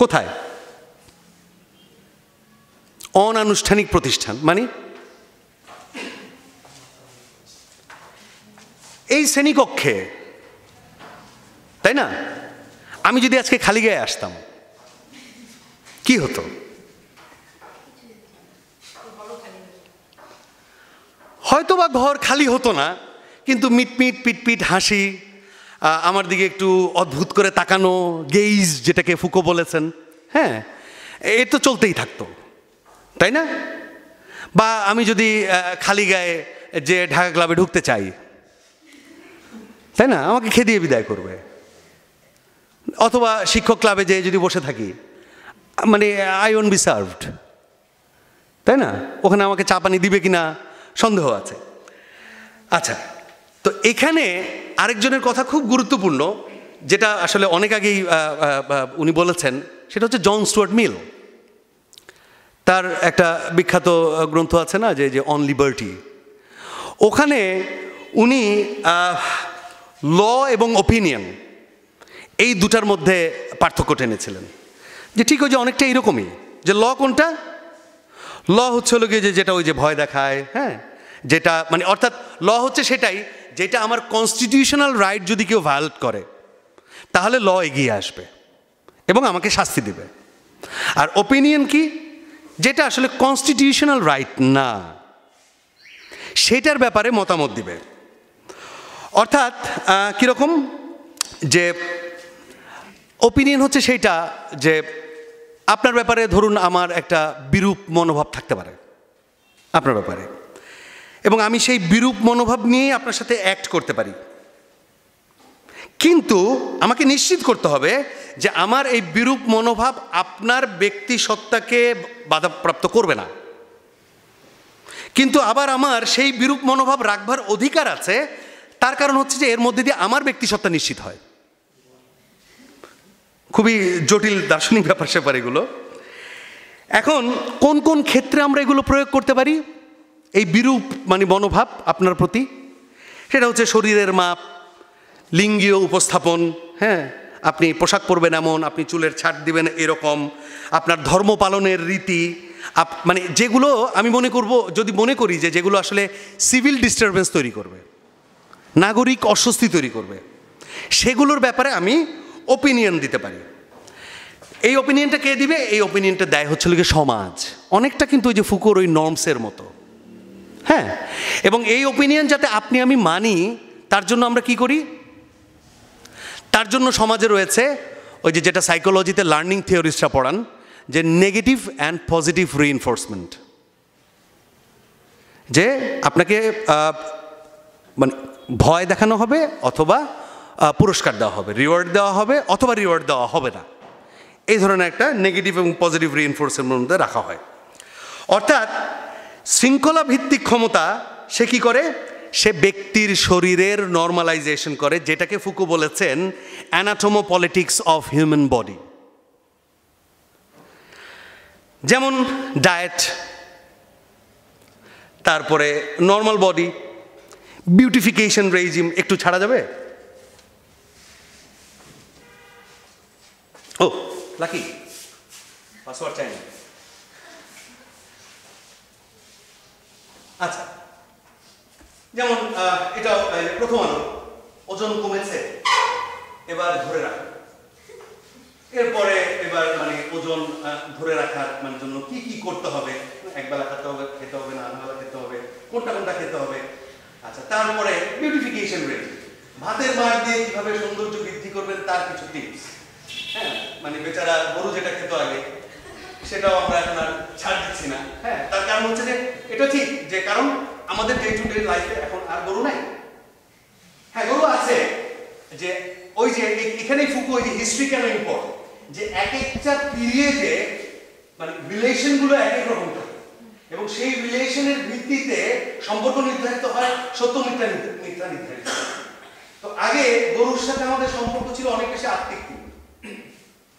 কোথায় অনানুষ্ঠানিক প্রতিষ্ঠান মানে এই শ্রেণীকক্ষে তাই না আমি যদি আজকে খালি গায়ে আসতাম কি হতো হয়তো বা ঘর খালি হতো না কিন্তু মিটমিট পিটপিট হাসি আমার দিকে একটু অদ্ভুত করে তাকানো গেইজ যেটাকে ফুকো বলেছেন হ্যাঁ এ তো চলতেই থাকতো তাই না বা আমি যদি খালি গায়ে যে ঢাকা ক্লাবে ঢুকতে চাই তাই না আমাকে খেদিয়ে বিদায় করবে অথবা শিক্ষক ক্লাবে যেয়ে যদি বসে থাকি মানে আই ওন বি সার্ভড তাই না ওখানে আমাকে চা পানি দিবে কি না সন্দেহ আছে আচ্ছা তো এখানে আরেকজনের কথা খুব গুরুত্বপূর্ণ যেটা আসলে অনেক আগেই উনি বলেছেন সেটা হচ্ছে জন স্টুয়ার্ট মিল তার একটা বিখ্যাত গ্রন্থ আছে না যে যে অন লিবার্টি ওখানে উনি ল এবং ওপিনিয়ন এই দুটার মধ্যে পার্থক্য টেনেছিলেন যে ঠিক ওই যে অনেকটা এরকমই যে ল কোনটা ল হচ্ছে হলো গিয়ে যে যেটা ওই যে ভয় দেখায় হ্যাঁ যেটা মানে অর্থাৎ ল হচ্ছে সেটাই যেটা আমার কনস্টিটিউশনাল রাইট যদি কেউ ভায়োলেট করে তাহলে ল এগিয়ে আসবে এবং আমাকে শাস্তি দেবে আর ওপিনিয়ন কি যেটা আসলে কনস্টিটিউশনাল রাইট না সেটার ব্যাপারে মতামত দিবে অর্থাৎ কীরকম যে ওপিনিয়ন হচ্ছে সেইটা যে আপনার ব্যাপারে ধরুন আমার একটা বিরূপ মনোভাব থাকতে পারে আপনার ব্যাপারে এবং আমি সেই বিরূপ মনোভাব নিয়েই আপনার সাথে অ্যাক্ট করতে পারি কিন্তু আমাকে নিশ্চিত করতে হবে যে আমার এই বিরূপ মনোভাব আপনার ব্যক্তি সত্তাকে বাধাপ্রাপ্ত করবে না কিন্তু আবার আমার সেই বিরূপ মনোভাব রাখবার অধিকার আছে তার কারণ হচ্ছে যে এর মধ্যে দিয়ে আমার সত্তা নিশ্চিত হয় খুবই জটিল দার্শনিক ব্যাপার স্যাপার এগুলো এখন কোন কোন ক্ষেত্রে আমরা এগুলো প্রয়োগ করতে পারি এই বিরূপ মানে মনোভাব আপনার প্রতি সেটা হচ্ছে শরীরের মাপ লিঙ্গীয় উপস্থাপন হ্যাঁ আপনি পোশাক পরবেন এমন আপনি চুলের ছাড় দিবেন এরকম আপনার ধর্ম পালনের রীতি আপ মানে যেগুলো আমি মনে করব যদি মনে করি যে যেগুলো আসলে সিভিল ডিস্টারবেন্স তৈরি করবে নাগরিক অস্বস্তি তৈরি করবে সেগুলোর ব্যাপারে আমি ওপিনিয়ন দিতে পারি এই ওপিনিয়নটা কে দিবে এই ওপিনিয়নটা দেয় হচ্ছিল লোকে সমাজ অনেকটা কিন্তু ওই যে ফুকোর ওই নর্মসের মতো হ্যাঁ এবং এই ওপিনিয়ন যাতে আপনি আমি মানি তার জন্য আমরা কি করি তার জন্য সমাজে রয়েছে ওই যে যেটা সাইকোলজিতে লার্নিং থিওরিস্টরা পড়ান যে নেগেটিভ অ্যান্ড পজিটিভ এনফোর্সমেন্ট যে আপনাকে মানে ভয় দেখানো হবে অথবা পুরস্কার দেওয়া হবে রিওয়ার্ড দেওয়া হবে অথবা রিওয়ার্ড দেওয়া হবে না এই ধরনের একটা নেগেটিভ এবং পজিটিভ রিইনফোর্সমেন্টের মধ্যে রাখা হয় অর্থাৎ শৃঙ্খলা ভিত্তিক ক্ষমতা সে কি করে সে ব্যক্তির শরীরের নর্মালাইজেশন করে যেটাকে ফুকু বলেছেন anatomo politics of human body যেমন ডায়েট তারপরে নর্মাল বডি বিউটিফিকেশন রেজিম একটু ছাড়া যাবে ও লাকি পাসওয়ার্ড টাইম আচ্ছা যেমন এটা প্রথম আলো ওজন কমেছে এবার ধরে রাখ এরপরে এবার মানে ওজন ধরে রাখার মানে জন্য কি কি করতে হবে একবেলা খেতে হবে খেতে হবে না আধবেলা খেতে হবে কোনটা কোনটা খেতে হবে আচ্ছা তারপরে বিউটিফিকেশন রেট ভাতের মার দিয়ে কিভাবে সৌন্দর্য বৃদ্ধি করবেন তার কিছু টিপস হ্যাঁ মানে বেচারা গরু যেটা খেতে আগে সেটাও আমরা এখন আর ছাড় দিচ্ছি না হ্যাঁ তার কারণ হচ্ছে যে এটা ঠিক যে কারণ আমাদের ডে টু ডে লাইফে এখন আর গরু নাই হ্যাঁ গরু আছে যে ওই যে এখানেই ফুকু ওই যে হিস্ট্রি কেন ইম্পর্ট যে এক একটা পিরিয়ডে মানে রিলেশনগুলো এক এক রকম থাকে এবং সেই রিলেশনের ভিত্তিতে সম্পর্ক নির্ধারিত হয় সত্য মিথ্যা মিথ্যা নির্ধারিত তো আগে গরুর সাথে আমাদের সম্পর্ক ছিল অনেক বেশি আত্মিক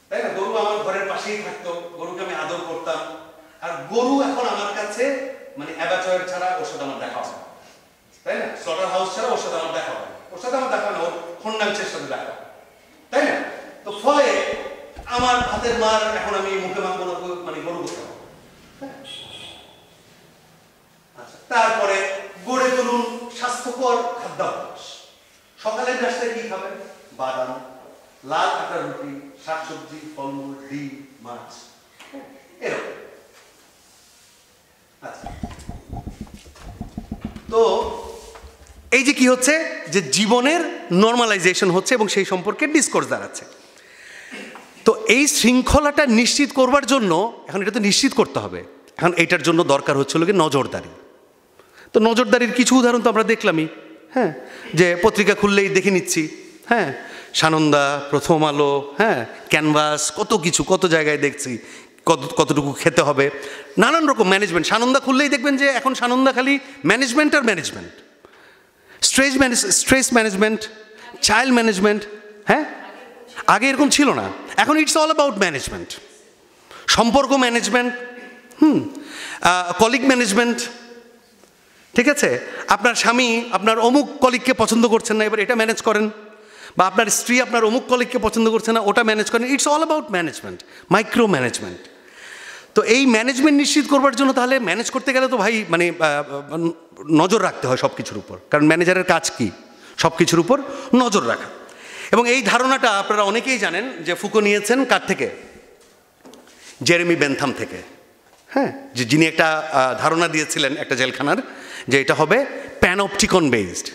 তাই না গরু আমার ঘরের পাশেই থাকতো গরুকে আমি আদর করতাম আর গরু এখন আমার কাছে মানে অ্যাবাচয়ের ছাড়া ওর সাথে আমার দেখা হয় তাই না স্লটার হাউস ছাড়া ওর সাথে আমার দেখা হয় ওর সাথে আমার দেখা না ওর খন্ডাংশের সাথে দেখা তাই না তো ফলে আমার হাতের মার এখন আমি মুখে মাখবো না মানে গরু করতে আচ্ছা, তারপরে গড়ে তুলুন স্বাস্থ্যকর খাদ্যাভ্যাস সকালের নাস্তায় কি খাবেন বাদাম লাল কাটা রুটি শাকসবজি ফলমূল ডিম মাছ এরকম আচ্ছা। তো এই যে কি হচ্ছে যে জীবনের নর্মালাইজেশন হচ্ছে এবং সেই সম্পর্কে ডিসকোর্স দাঁড়াচ্ছে তো এই শৃঙ্খলাটা নিশ্চিত করবার জন্য এখন এটা তো নিশ্চিত করতে হবে এখন এটার জন্য দরকার হচ্ছিল কি নজরদারি তো নজরদারির কিছু উদাহরণ তো আমরা দেখলামই হ্যাঁ যে পত্রিকা খুললেই দেখে নিচ্ছি হ্যাঁ সানন্দা প্রথম আলো হ্যাঁ ক্যানভাস কত কিছু কত জায়গায় দেখছি কত কতটুকু খেতে হবে নানান রকম ম্যানেজমেন্ট সানন্দা খুললেই দেখবেন যে এখন সানন্দা খালি ম্যানেজমেন্ট আর management stress manage stress management child management হ্যাঁ আগে এরকম ছিল না এখন ইটস অল অ্যাবাউট ম্যানেজমেন্ট সম্পর্ক ম্যানেজমেন্ট হুম কলিগ ম্যানেজমেন্ট ঠিক আছে আপনার স্বামী আপনার অমুক কলিগকে পছন্দ করছেন না এবার এটা ম্যানেজ করেন বা আপনার স্ত্রী আপনার অমুক কলিগকে পছন্দ করছে না ওটা ম্যানেজ করেন it's all about management micro management তো এই ম্যানেজমেন্ট নিশ্চিত করবার জন্য তাহলে ম্যানেজ করতে গেলে তো ভাই মানে নজর রাখতে হয় সব কিছুর উপর কারণ ম্যানেজারের কাজ কি সব কিছুর উপর নজর রাখা এবং এই ধারণাটা আপনারা অনেকেই জানেন যে ফুকো নিয়েছেন কার থেকে জেরেমি বেনথাম থেকে হ্যাঁ যে যিনি একটা ধারণা দিয়েছিলেন একটা জেলখানার যে এটা হবে panopticon based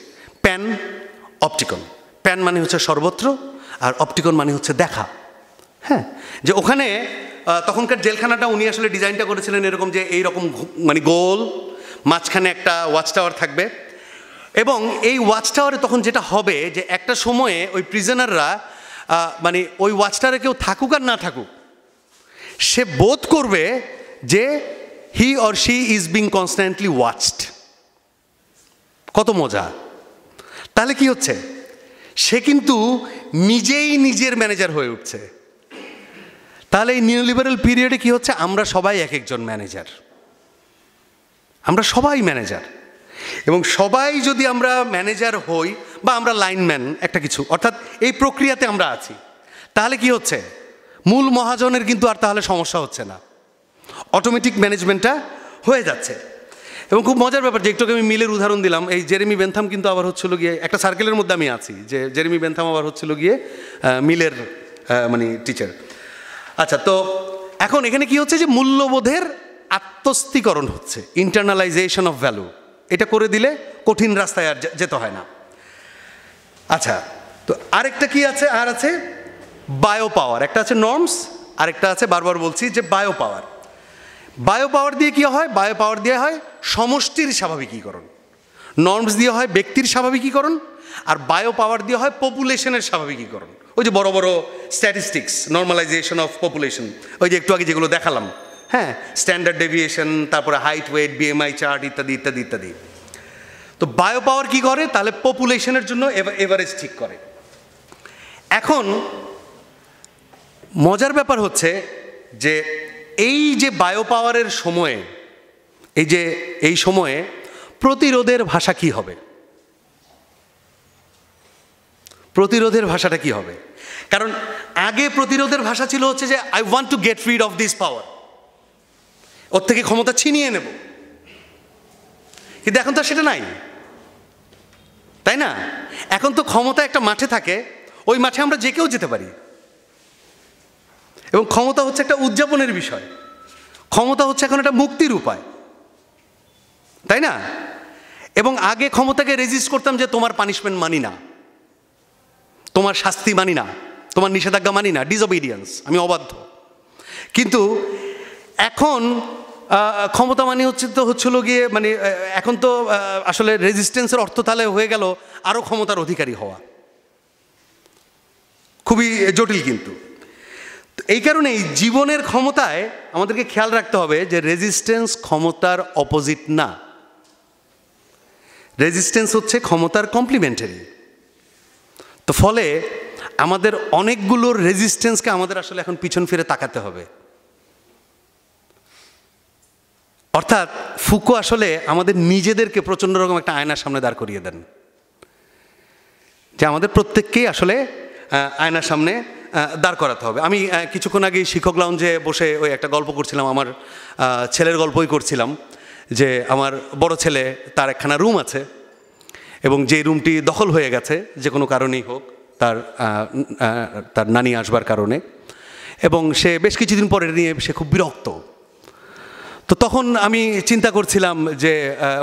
panopticon pan মানে হচ্ছে সর্বত্র আর অপটিকন মানে হচ্ছে দেখা হ্যাঁ যে ওখানে তখনকার জেলখানাটা উনি আসলে ডিজাইনটা করেছিলেন এরকম যে এই রকম মানে গোল মাঝখানে একটা ওয়াচ টাওয়ার থাকবে এবং এই ওয়াচ টাওয়ারে তখন যেটা হবে যে একটা সময়ে ওই প্রিজেনাররা মানে ওই ওয়াচ টাওয়ারে কেউ থাকুক আর না থাকুক সে বোধ করবে যে he or she is being constantly watched কত মজা তাহলে কি হচ্ছে সে কিন্তু নিজেই নিজের ম্যানেজার হয়ে উঠছে তাহলে এই নিউলিবারেল পিরিয়ডে কি হচ্ছে আমরা সবাই এক একজন ম্যানেজার আমরা সবাই ম্যানেজার এবং সবাই যদি আমরা ম্যানেজার হই বা আমরা লাইনম্যান একটা কিছু অর্থাৎ এই প্রক্রিয়াতে আমরা আছি তাহলে কি হচ্ছে মূল মহাজনের কিন্তু আর তাহলে সমস্যা হচ্ছে না অটোমেটিক ম্যানেজমেন্টটা হয়ে যাচ্ছে এবং খুব মজার ব্যাপার যে একটুকে আমি মিলের উদাহরণ দিলাম এই জেরেমি বেনথাম কিন্তু আবার হচ্ছিল গিয়ে একটা সার্কেলের মধ্যে আমি আছি যে জেরেমি বেনথাম আবার হচ্ছিল গিয়ে মিলের মানে টিচার আচ্ছা তো এখন এখানে কি হচ্ছে যে মূল্যবোধের আত্মস্থীকরণ হচ্ছে ইন্টারনালাইজেশন অফ ভ্যালু এটা করে দিলে কঠিন রাস্তায় আর যেতে হয় না আচ্ছা তো আরেকটা কি আছে আর আছে বায়ো পাওয়ার একটা আছে নর্মস আরেকটা আছে বারবার বলছি যে বায়ো পাওয়ার বায়ো পাওয়ার দিয়ে কী হয় বায়ো পাওয়ার দিয়ে হয় সমষ্টির স্বাভাবিকীকরণ নর্মস দিয়ে হয় ব্যক্তির স্বাভাবিকীকরণ আর বায়ো পাওয়ার দিয়ে হয় পপুলেশনের স্বাভাবিকীকরণ ওই যে বড় বড় স্ট্যাটিস্টিক্স নর্মালাইজেশন অফ পপুলেশন ওই যে একটু আগে যেগুলো দেখালাম হ্যাঁ স্ট্যান্ডার্ড ডেভিয়েশন তারপরে হাইট ওয়েট বিএমআই চার্ট ইত্যাদি ইত্যাদি ইত্যাদি তো বায়ো পাওয়ার কী করে তাহলে পপুলেশনের জন্য এভারেজ ঠিক করে এখন মজার ব্যাপার হচ্ছে যে এই যে বায়ো পাওয়ারের সময়ে এই যে এই সময়ে প্রতিরোধের ভাষা কি হবে প্রতিরোধের ভাষাটা কি হবে কারণ আগে প্রতিরোধের ভাষা ছিল হচ্ছে যে I want to get rid of this power ওর থেকে ক্ষমতা ছিনিয়ে নেব কিন্তু এখন তো সেটা নাই তাই না এখন তো ক্ষমতা একটা মাঠে থাকে ওই মাঠে আমরা যে কেউ যেতে পারি এবং ক্ষমতা হচ্ছে একটা উদযাপনের বিষয় ক্ষমতা হচ্ছে এখন একটা মুক্তির উপায় তাই না এবং আগে ক্ষমতাকে রেজিস্ট করতাম যে তোমার পানিশমেন্ট মানি না তোমার শাস্তি মানি না তোমার নিষেধাজ্ঞা মানি না ডিসঅবিডিয়েন্স আমি অবাধ্য কিন্তু এখন ক্ষমতা মানি হচ্ছে তো হচ্ছিল গিয়ে মানে এখন তো আসলে রেজিস্ট্যান্সের অর্থ তাহলে হয়ে গেল আরও ক্ষমতার অধিকারী হওয়া খুবই জটিল কিন্তু এই কারণে এই জীবনের ক্ষমতায় আমাদেরকে খেয়াল রাখতে হবে যে রেজিস্ট্যান্স ক্ষমতার অপোজিট না রেজিস্ট্যান্স হচ্ছে ক্ষমতার কমপ্লিমেন্টারি তো ফলে আমাদের অনেকগুলো রেজিস্ট্যান্সকে আমাদের আসলে এখন পিছন ফিরে তাকাতে হবে অর্থাৎ ফুকো আসলে আমাদের নিজেদেরকে প্রচণ্ড রকম একটা আয়নার সামনে দাঁড় করিয়ে দেন যে আমাদের প্রত্যেককেই আসলে আয়নার সামনে দাঁড় করাতে হবে আমি কিছুক্ষণ আগে শিক্ষক লাউঞ্জে বসে ওই একটা গল্প করছিলাম আমার ছেলের গল্পই করছিলাম যে আমার বড় ছেলে তার একখানা রুম আছে এবং যে রুমটি দখল হয়ে গেছে যে কোনো কারণেই হোক তার তার নানি আসবার কারণে এবং সে বেশ কিছুদিন পরে নিয়ে সে খুব বিরক্ত তো তখন আমি চিন্তা করছিলাম যে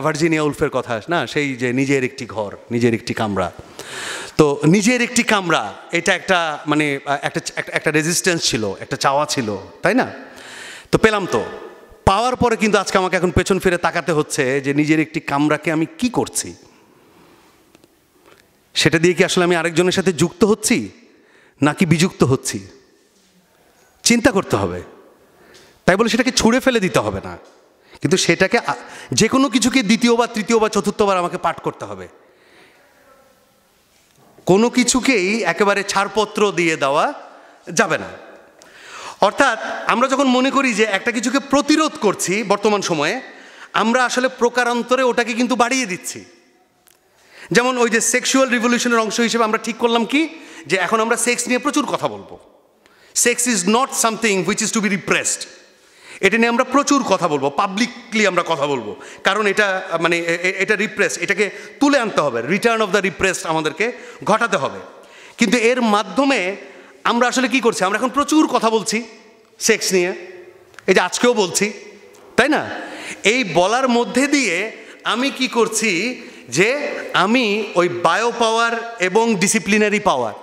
ভার্জিনিয়া উলফের কথা না সেই যে নিজের একটি ঘর নিজের একটি কামরা তো নিজের একটি কামরা এটা একটা মানে একটা একটা রেজিস্ট্যান্স ছিল একটা চাওয়া ছিল তাই না তো পেলাম তো পাওয়ার পরে কিন্তু আজকে আমাকে এখন পেছন ফিরে তাকাতে হচ্ছে যে নিজের একটি কামরাকে আমি কি করছি সেটা দিয়ে কি আসলে আমি আরেকজনের সাথে যুক্ত হচ্ছি নাকি বিযুক্ত হচ্ছি চিন্তা করতে হবে তাই বলে সেটাকে ছুঁড়ে ফেলে দিতে হবে না কিন্তু সেটাকে যে কোনো কিছুকে দ্বিতীয়বার তৃতীয়বার চতুর্থবার আমাকে পাঠ করতে হবে কোনো কিছুকেই একেবারে ছাড়পত্র দিয়ে দেওয়া যাবে না অর্থাৎ আমরা যখন মনে করি যে একটা কিছুকে প্রতিরোধ করছি বর্তমান সময়ে আমরা আসলে প্রকারান্তরে ওটাকে কিন্তু বাড়িয়ে দিচ্ছি যেমন ওই যে সেক্সুয়াল রিভলিউশনের অংশ হিসেবে আমরা ঠিক করলাম কি যে এখন আমরা সেক্স নিয়ে প্রচুর কথা বলবো sex is not something which is to be repressed এটা নিয়ে আমরা প্রচুর কথা বলবো পাবলিকলি আমরা কথা বলবো কারণ এটা মানে এটা রিপ্রেস এটাকে তুলে আনতে হবে রিটার্ন অফ দ্য রিপ্রেস আমাদেরকে ঘটাতে হবে কিন্তু এর মাধ্যমে আমরা আসলে কি করছি আমরা এখন প্রচুর কথা বলছি সেক্স নিয়ে এই যে আজকেও বলছি তাই না এই বলার মধ্যে দিয়ে আমি কি করছি যে আমি ওই বায়ো পাওয়ার এবং ডিসিপ্লিনারি পাওয়ার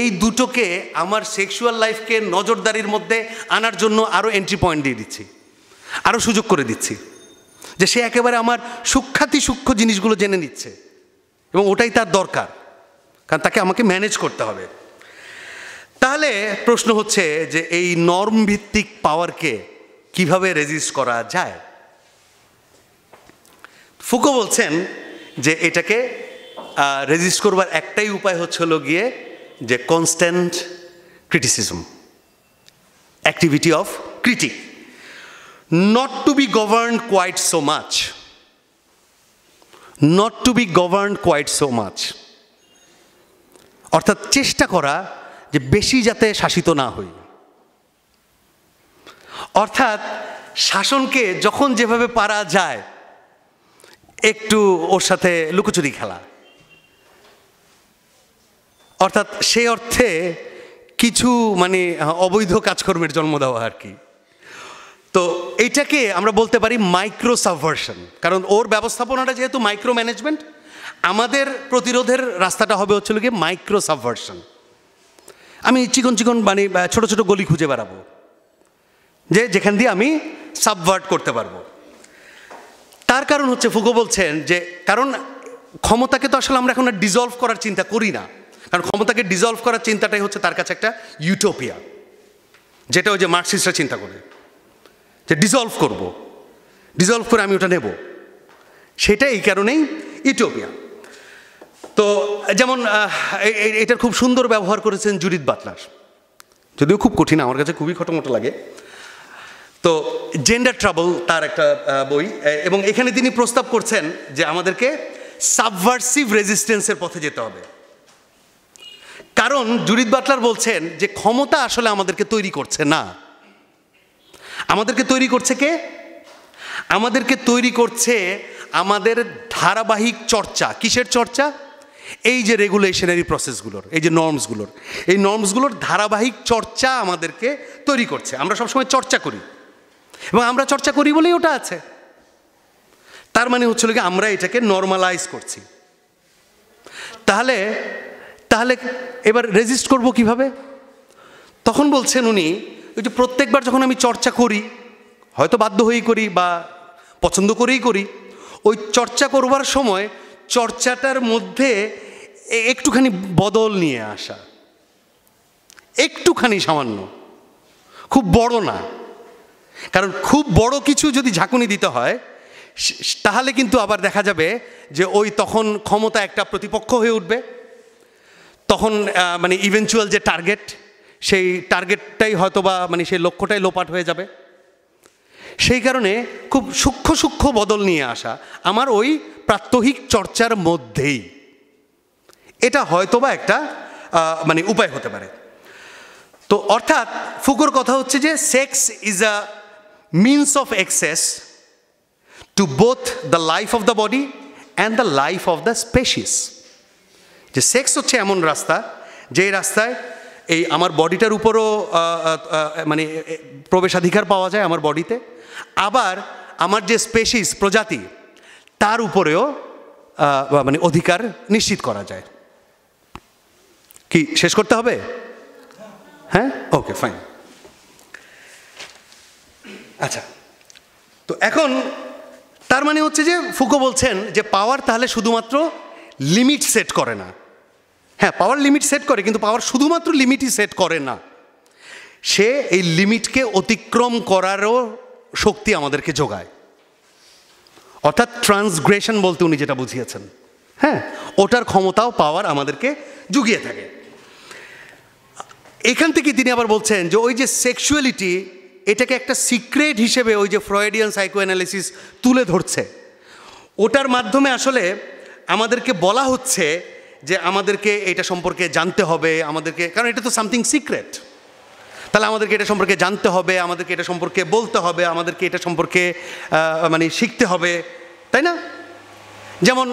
এই দুটোকে আমার সেক্সুয়াল লাইফকে নজরদারির মধ্যে আনার জন্য আরও এন্ট্রি পয়েন্ট দিয়ে দিচ্ছি আরও সুযোগ করে দিচ্ছি যে সে একেবারে আমার সূক্ষাতি সূক্ষ্ম জিনিসগুলো জেনে নিচ্ছে এবং ওটাই তার দরকার কারণ তাকে আমাকে ম্যানেজ করতে হবে তাহলে প্রশ্ন হচ্ছে যে এই নর্ম ভিত্তিক পাওয়ারকে কিভাবে রেজিস্ট করা যায় ফুকো বলছেন যে এটাকে রেজিস্ট করবার একটাই উপায় হচ্ছে হলো গিয়ে যে constant criticism activity of critic not to be govern quite so much not to be govern quite so much অর্থাৎ চেষ্টা করা যে বেশি যাতে শাসিত না হই অর্থাৎ শাসনকে যখন যেভাবে পারা যায় একটু ওর সাথে লুকোচুরি খেলা অর্থাৎ সেই অর্থে কিছু মানে অবৈধ কাজকর্মের জন্ম দেওয়া আর কি তো এইটাকে আমরা বলতে পারি মাইক্রো সাবভার্সন কারণ ওর ব্যবস্থাপনাটা যেহেতু মাইক্রো ম্যানেজমেন্ট আমাদের প্রতিরোধের রাস্তাটা হবে হচ্ছিল কি মাইক্রো সাবভার্সন আমি চিকন চিকন মানে ছোট ছোট গলি খুঁজে বেড়াবো যে যেখান দিয়ে আমি সাবভার্ট করতে পারবো তার কারণ হচ্ছে ফুকো বলছেন যে কারণ ক্ষমতাকে তো আসলে আমরা এখন আর ডিজলভ করার চিন্তা করি না কারণ ক্ষমতাকে ডিজলভ করার চিন্তাটাই হচ্ছে তার কাছে একটা ইউটোপিয়া যেটা ওই যে মার্কসিস্টরা চিন্তা করে যে ডিজলভ করব। ডিজলভ করে আমি ওটা নেব সেটা এই কারণেই ইউটোপিয়া তো যেমন এটা খুব সুন্দর ব্যবহার করেছেন জুরিত বাতলার যদিও খুব কঠিন আমার কাছে খুবই খটোমটো লাগে তো জেন্ডার ট্রাবল তার একটা বই এবং এখানে তিনি প্রস্তাব করছেন যে আমাদেরকে সাবভার্সিভ রেজিস্ট্যান্সের পথে যেতে হবে কারণ জুরিদ বাটলার বলছেন যে ক্ষমতা আসলে আমাদেরকে তৈরি করছে না আমাদেরকে তৈরি করছে কে আমাদেরকে তৈরি করছে আমাদের ধারাবাহিক চর্চা কিসের চর্চা এই যে রেগুলেশনারি প্রসেসগুলোর এই যে নর্মসগুলোর এই নর্মসগুলোর ধারাবাহিক চর্চা আমাদেরকে তৈরি করছে আমরা সবসময় চর্চা করি এবং আমরা চর্চা করি বলেই ওটা আছে তার মানে হচ্ছিল কি আমরা এটাকে নর্মালাইজ করছি তাহলে তাহলে এবার রেজিস্ট করব কিভাবে তখন বলছেন উনি ওই যে প্রত্যেকবার যখন আমি চর্চা করি হয়তো বাধ্য হয়েই করি বা পছন্দ করেই করি ওই চর্চা করবার সময় চর্চাটার মধ্যে একটুখানি বদল নিয়ে আসা একটুখানি সামান্য খুব বড় না কারণ খুব বড় কিছু যদি ঝাঁকুনি দিতে হয় তাহলে কিন্তু আবার দেখা যাবে যে ওই তখন ক্ষমতা একটা প্রতিপক্ষ হয়ে উঠবে তখন মানে ইভেনচুয়াল যে টার্গেট সেই টার্গেটটাই হয়তো বা মানে সেই লক্ষ্যটাই লোপাট হয়ে যাবে সেই কারণে খুব সূক্ষ্ম সূক্ষ্ম বদল নিয়ে আসা আমার ওই প্রাত্যহিক চর্চার মধ্যেই এটা হয়তোবা একটা মানে উপায় হতে পারে তো অর্থাৎ ফুকোর কথা হচ্ছে যে sex is a means of access to both the life of the body and the life of the species যে সেক্স হচ্ছে এমন রাস্তা যেই রাস্তায় এই আমার বডিটার উপরও মানে প্রবেশাধিকার পাওয়া যায় আমার বডিতে আবার আমার যে স্পেশিস প্রজাতি তার উপরেও মানে অধিকার নিশ্চিত করা যায় কি শেষ করতে হবে হ্যাঁ ওকে ফাইন আচ্ছা তো এখন তার মানে হচ্ছে যে ফুকো বলছেন যে পাওয়ার তাহলে শুধুমাত্র লিমিট সেট করে না হ্যাঁ পাওয়ার লিমিট সেট করে কিন্তু পাওয়ার শুধুমাত্র লিমিটই সেট করে না সে এই লিমিটকে অতিক্রম করারও শক্তি আমাদেরকে যোগায় অর্থাৎ ট্রান্সগ্রেশন বলতে উনি যেটা বুঝিয়েছেন হ্যাঁ ওটার ক্ষমতাও পাওয়ার আমাদেরকে জুগিয়ে থাকে এখান থেকে তিনি আবার বলছেন যে ওই যে সেক্সুয়ালিটি এটাকে একটা সিক্রেট হিসেবে ওই যে ফ্রয়েডিয়ান সাইকো অ্যানালিসিস তুলে ধরছে ওটার মাধ্যমে আসলে আমাদেরকে বলা হচ্ছে যে আমাদেরকে এটা সম্পর্কে জানতে হবে আমাদেরকে কারণ এটা তো সামথিং সিক্রেট তাহলে আমাদেরকে এটা সম্পর্কে জানতে হবে আমাদেরকে এটা সম্পর্কে বলতে হবে আমাদেরকে এটা সম্পর্কে মানে শিখতে হবে তাই না যেমন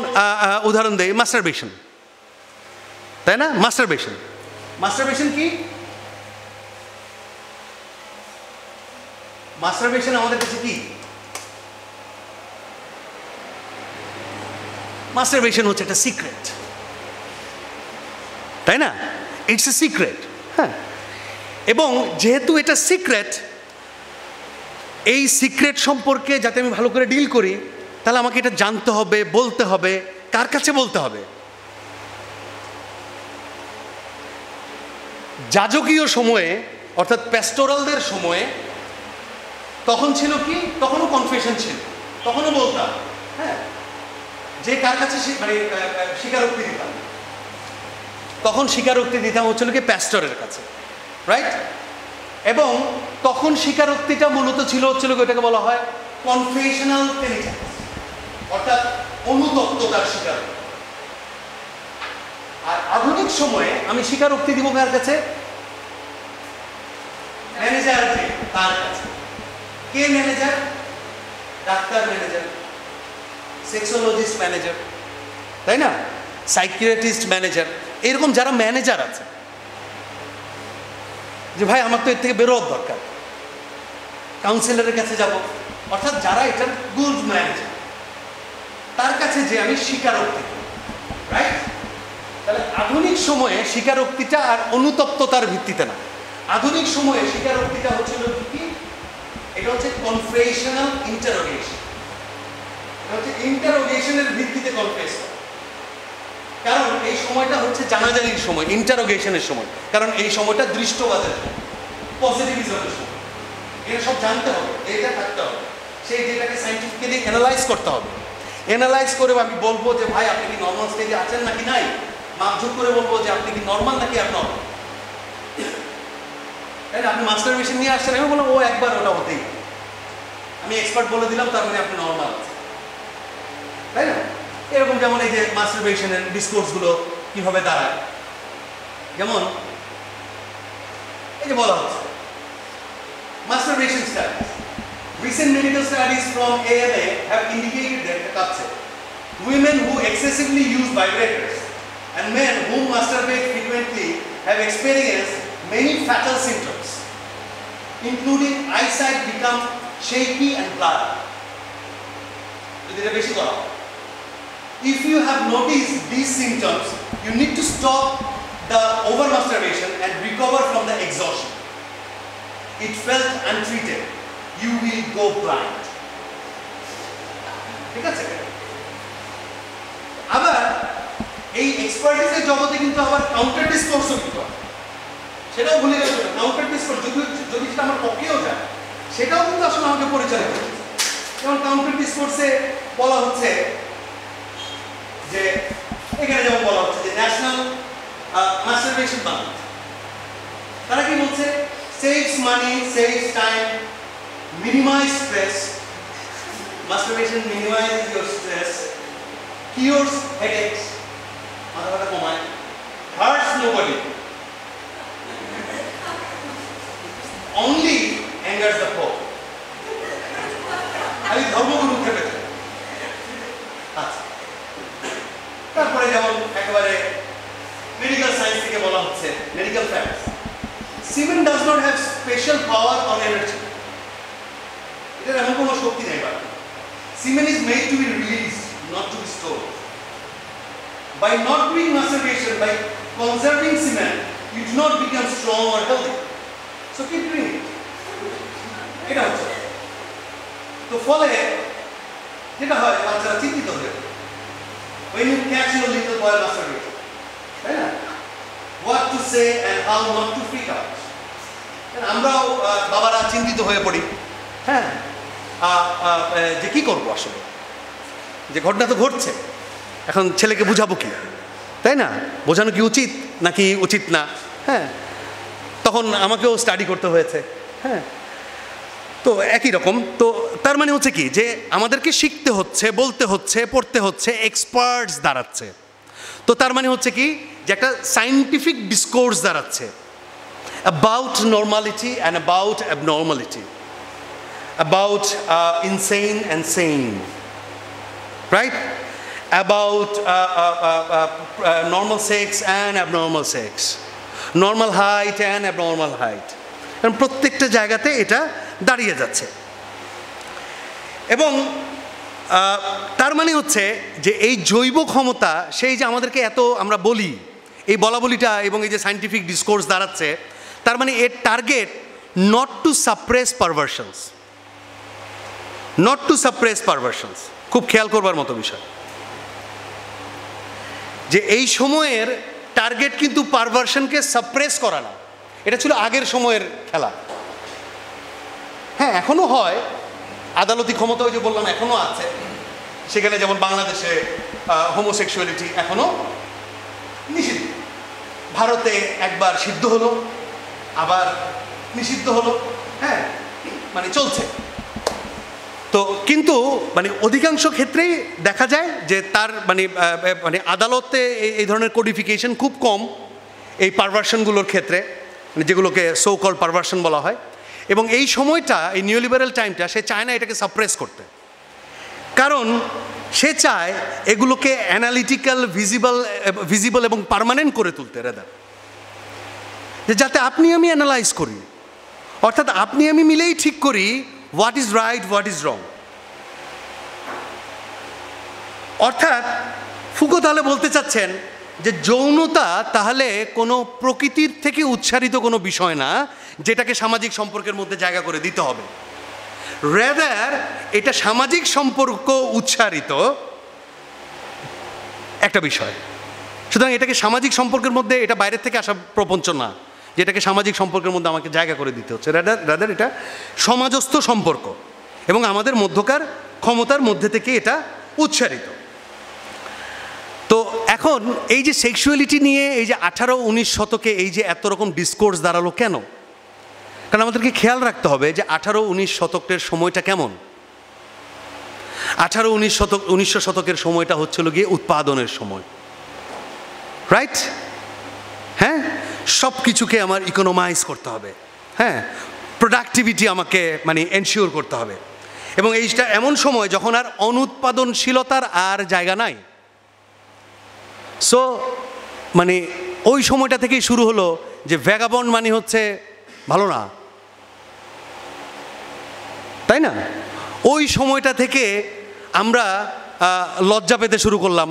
উদাহরণ দেয় মাস্টারবেশন তাই না মাস্টারবেশন মাস্টারবেশন কি মাস্টারবেশন আমাদের কাছে কি মাস্টারবেশন হচ্ছে একটা সিক্রেট তাই না ইটস এ সিক্রেট হ্যাঁ এবং যেহেতু এটা সিক্রেট এই সিক্রেট সম্পর্কে যাতে আমি ভালো করে ডিল করি তাহলে আমাকে এটা জানতে হবে বলতে হবে কার কাছে বলতে হবে যাজকীয় সময়ে অর্থাৎ প্যাস্টোরালদের সময়ে তখন ছিল কি তখনও কনফেশন ছিল তখনও বলতাম হ্যাঁ যে কার কাছে মানে স্বীকারোক্তি দিতাম তখন স্বীকারোক্তি দিতাম হচ্ছিল কি প্যাস্টরের কাছে রাইট এবং তখন স্বীকারোক্তিটা মূলত ছিল হচ্ছিল ওইটাকে বলা হয় কনফেশনাল অর্থাৎ অনুতপ্ততার স্বীকার আর আধুনিক সময়ে আমি স্বীকারোক্তি দিব কার কাছে ম্যানেজার তার কাছে কে manager doctor manager sexologist manager তাই না সাইকিয়াট্রিস্ট ম্যানেজার এরকম যারা ম্যানেজার আছে যে ভাই আমার তো এর থেকে বেরোয়ার দরকার কাউন্সিলরের কাছে যাব অর্থাৎ যারা এটার গুড ম্যানেজার তার কাছে যে আমি স্বীকারোক্তি রাইট তাহলে আধুনিক সময়ে স্বীকারোক্তিটা আর অনুতপ্ততার ভিত্তিতে না আধুনিক সময়ে স্বীকারোক্তিটা হচ্ছিল কি এটা হচ্ছে কনফ্রেশনাল ইন্টারোগেশন হচ্ছে ইন্টারোগেশনের ভিত্তিতে কনফেস কারণ এই সময়টা হচ্ছে জানাজানির সময় ইন্টারোগেশনের সময় কারণ এই সময়টা দৃষ্টবাদের সময় পজিটিভিজমের সময় এটা সব জানতে হবে এটা থাকতে হবে সেই ডেটাকে সাইন্টিফিক্যালি অ্যানালাইজ করতে হবে অ্যানালাইজ করে আমি বলবো যে ভাই আপনি কি নর্মাল স্টেজে আছেন নাকি নাই মাপঝুপ করে বলবো যে আপনি কি নর্মাল নাকি আর নর্মাল তাই আপনি মাস্টার মেশিন নিয়ে আসছেন আমি বললাম ও একবার ওটা হতেই আমি এক্সপার্ট বলে দিলাম তার মানে আপনি নর্মাল আছেন তাই না এরকম যেমন এই যে মাস্টারবেশনের ডিসকোর্সগুলো কীভাবে দাঁড়ায় যেমন এই যে বলা হচ্ছে masturbation studies. Recent medical studies from AMA have indicated that upset. Women who excessively use vibrators and men who masturbate frequently have experienced many fatal symptoms, including eyesight become shaky and blurred. if you have noticed these symptoms, you need to stop the over masturbation and recover from the exhaustion. It felt untreated. You will go blind. ঠিক আবার এই এক্সপার্টিসের জগতে কিন্তু আবার counter ডিসকোর্সও কিন্তু সেটাও ভুলে গেছে কাউন্টার ডিসকোর্স যদি যদি সেটা আমার পক্ষেও যায় সেটাও কিন্তু আসলে আমাকে পরিচালিত যেমন কাউন্টার ডিসকোর্সে বলা হচ্ছে যে এখানে যেমন বলা হচ্ছে যে ন্যাশনাল মাস্টারবেশন বান্ধব তারা কি বলছে saves money saves time minimize stress masturbation minimize your stress cures headaches মাথা ব্যথা কমায় hurts body only angers the folk আমি ধর্মগুরু খেপেছি আচ্ছা তারপরে যেমন একেবারে মেডিকেল সায়েন্স থেকে বলা হচ্ছে medical science semen does not have special power on energy এটার এমন কোনো শক্তি নেই বা semen is made to be release not to be store by not doing masturbation by conserving semen you do not become strong or healthy so keep doing এটা হচ্ছে তো ফলে যেটা হয় বাচ্চারা চিন্তিত হয়ে যাবে when you catch your little boy masturbating. হ্যাঁ what to say and how not to freak out আমরাও বাবারা চিন্তিত হয়ে পড়ি হ্যাঁ যে কি করবো আসলে যে ঘটনা তো ঘটছে এখন ছেলেকে বোঝাবো কি তাই না বোঝানো কি উচিত নাকি উচিত না হ্যাঁ তখন আমাকেও স্টাডি করতে হয়েছে হ্যাঁ তো একই রকম তো তার মানে হচ্ছে কি যে আমাদেরকে শিখতে হচ্ছে বলতে হচ্ছে পড়তে হচ্ছে এক্সপার্টস দাঁড়াচ্ছে তো তার মানে হচ্ছে কি যে একটা সাইন্টিফিক ডিসকোর্স দাঁড়াচ্ছে about normality and about abnormality about insane and sane right about normal sex and abnormal sex normal height and abnormal height কারণ প্রত্যেকটা জায়গাতে এটা দাঁড়িয়ে যাচ্ছে এবং তার মানে হচ্ছে যে এই জৈব ক্ষমতা সেই যে আমাদেরকে এত আমরা বলি এই বলাবলিটা এবং এই যে সাইন্টিফিক ডিসকোর্স দাঁড়াচ্ছে তার মানে এর target not to suppress perversions not to suppress perversions খুব খেয়াল করবার মতো বিষয় যে এই সময়ের টার্গেট কিন্তু পারভার্সনকে সাপ্রেস করা না এটা ছিল আগের সময়ের খেলা হ্যাঁ এখনও হয় আদালতি ক্ষমতা ওই যে বললাম এখনো আছে সেখানে যেমন বাংলাদেশে হোমোসেক্সুয়ালিটি এখনও নিষিদ্ধ ভারতে একবার সিদ্ধ হলো আবার নিষিদ্ধ হলো হ্যাঁ মানে চলছে তো কিন্তু মানে অধিকাংশ ক্ষেত্রেই দেখা যায় যে তার মানে মানে আদালতে এই ধরনের কোডিফিকেশন খুব কম এই পারভার্সনগুলোর ক্ষেত্রে মানে যেগুলোকে সোকল পারভার্সন বলা হয় এবং এই সময়টা এই নিউ লিবারেল টাইমটা সে চায় না এটাকে সাপ্রেস করতে কারণ সে চায় এগুলোকে অ্যানালিটিক্যাল ভিজিবল ভিজিবল এবং পারমানেন্ট করে তুলতে রেদার যে যাতে আপনি আমি অ্যানালাইজ করি অর্থাৎ আপনি আমি মিলেই ঠিক করি what is right what is wrong অর্থাৎ ফুকো তাহলে বলতে চাচ্ছেন যে যৌনতা তাহলে কোনো প্রকৃতির থেকে উচ্ছারিত কোনো বিষয় না যেটাকে সামাজিক সম্পর্কের মধ্যে জায়গা করে দিতে হবে রেদার এটা সামাজিক সম্পর্ক উচ্চারিত একটা বিষয় সুতরাং এটাকে সামাজিক সম্পর্কের মধ্যে এটা বাইরের থেকে আসা প্রপঞ্চ না যেটাকে সামাজিক সম্পর্কের মধ্যে আমাকে জায়গা করে দিতে হচ্ছে রাদার রাদার এটা সমাজস্থ সম্পর্ক এবং আমাদের মধ্যকার ক্ষমতার মধ্যে থেকে এটা উচ্চারিত তো এখন এই যে সেক্সুয়ালিটি নিয়ে এই যে আঠারো উনিশ শতকে এই যে এত রকম ডিসকোর্স দাঁড়ালো কেন কারণ আমাদেরকে খেয়াল রাখতে হবে যে আঠারো উনিশ শতকের সময়টা কেমন আঠারো উনিশ শতক উনিশশো শতকের সময়টা হচ্ছিল গিয়ে উৎপাদনের সময় রাইট হ্যাঁ সব কিছুকে আমার ইকোনোমাইজ করতে হবে হ্যাঁ প্রোডাক্টিভিটি আমাকে মানে এনশিওর করতে হবে এবং এইটা এমন সময় যখন আর অনুৎপাদনশীলতার আর জায়গা নাই সো মানে ওই সময়টা থেকেই শুরু হলো যে ভ্যাগাবন মানে হচ্ছে ভালো না তাই না ওই সময়টা থেকে আমরা লজ্জা পেতে শুরু করলাম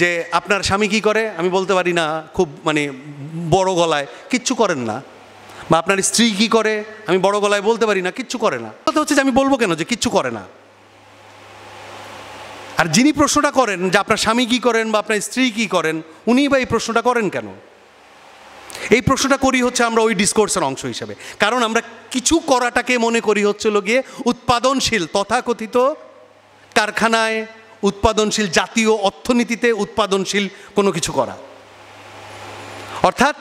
যে আপনার স্বামী কি করে আমি বলতে পারি না খুব মানে বড় গলায় কিচ্ছু করেন না বা আপনার স্ত্রী কি করে আমি বড় গলায় বলতে পারি না কিচ্ছু করে না কথা হচ্ছে যে আমি বলবো কেন যে কিচ্ছু করে না আর যিনি প্রশ্নটা করেন যে আপনার স্বামী কী করেন বা আপনার স্ত্রী কী করেন উনি বা এই প্রশ্নটা করেন কেন এই প্রশ্নটা করি হচ্ছে আমরা ওই ডিসকোর্সের অংশ হিসাবে কারণ আমরা কিছু করাটাকে মনে করি হচ্ছিল গিয়ে উৎপাদনশীল তথাকথিত কারখানায় উৎপাদনশীল জাতীয় অর্থনীতিতে উৎপাদনশীল কোনো কিছু করা অর্থাৎ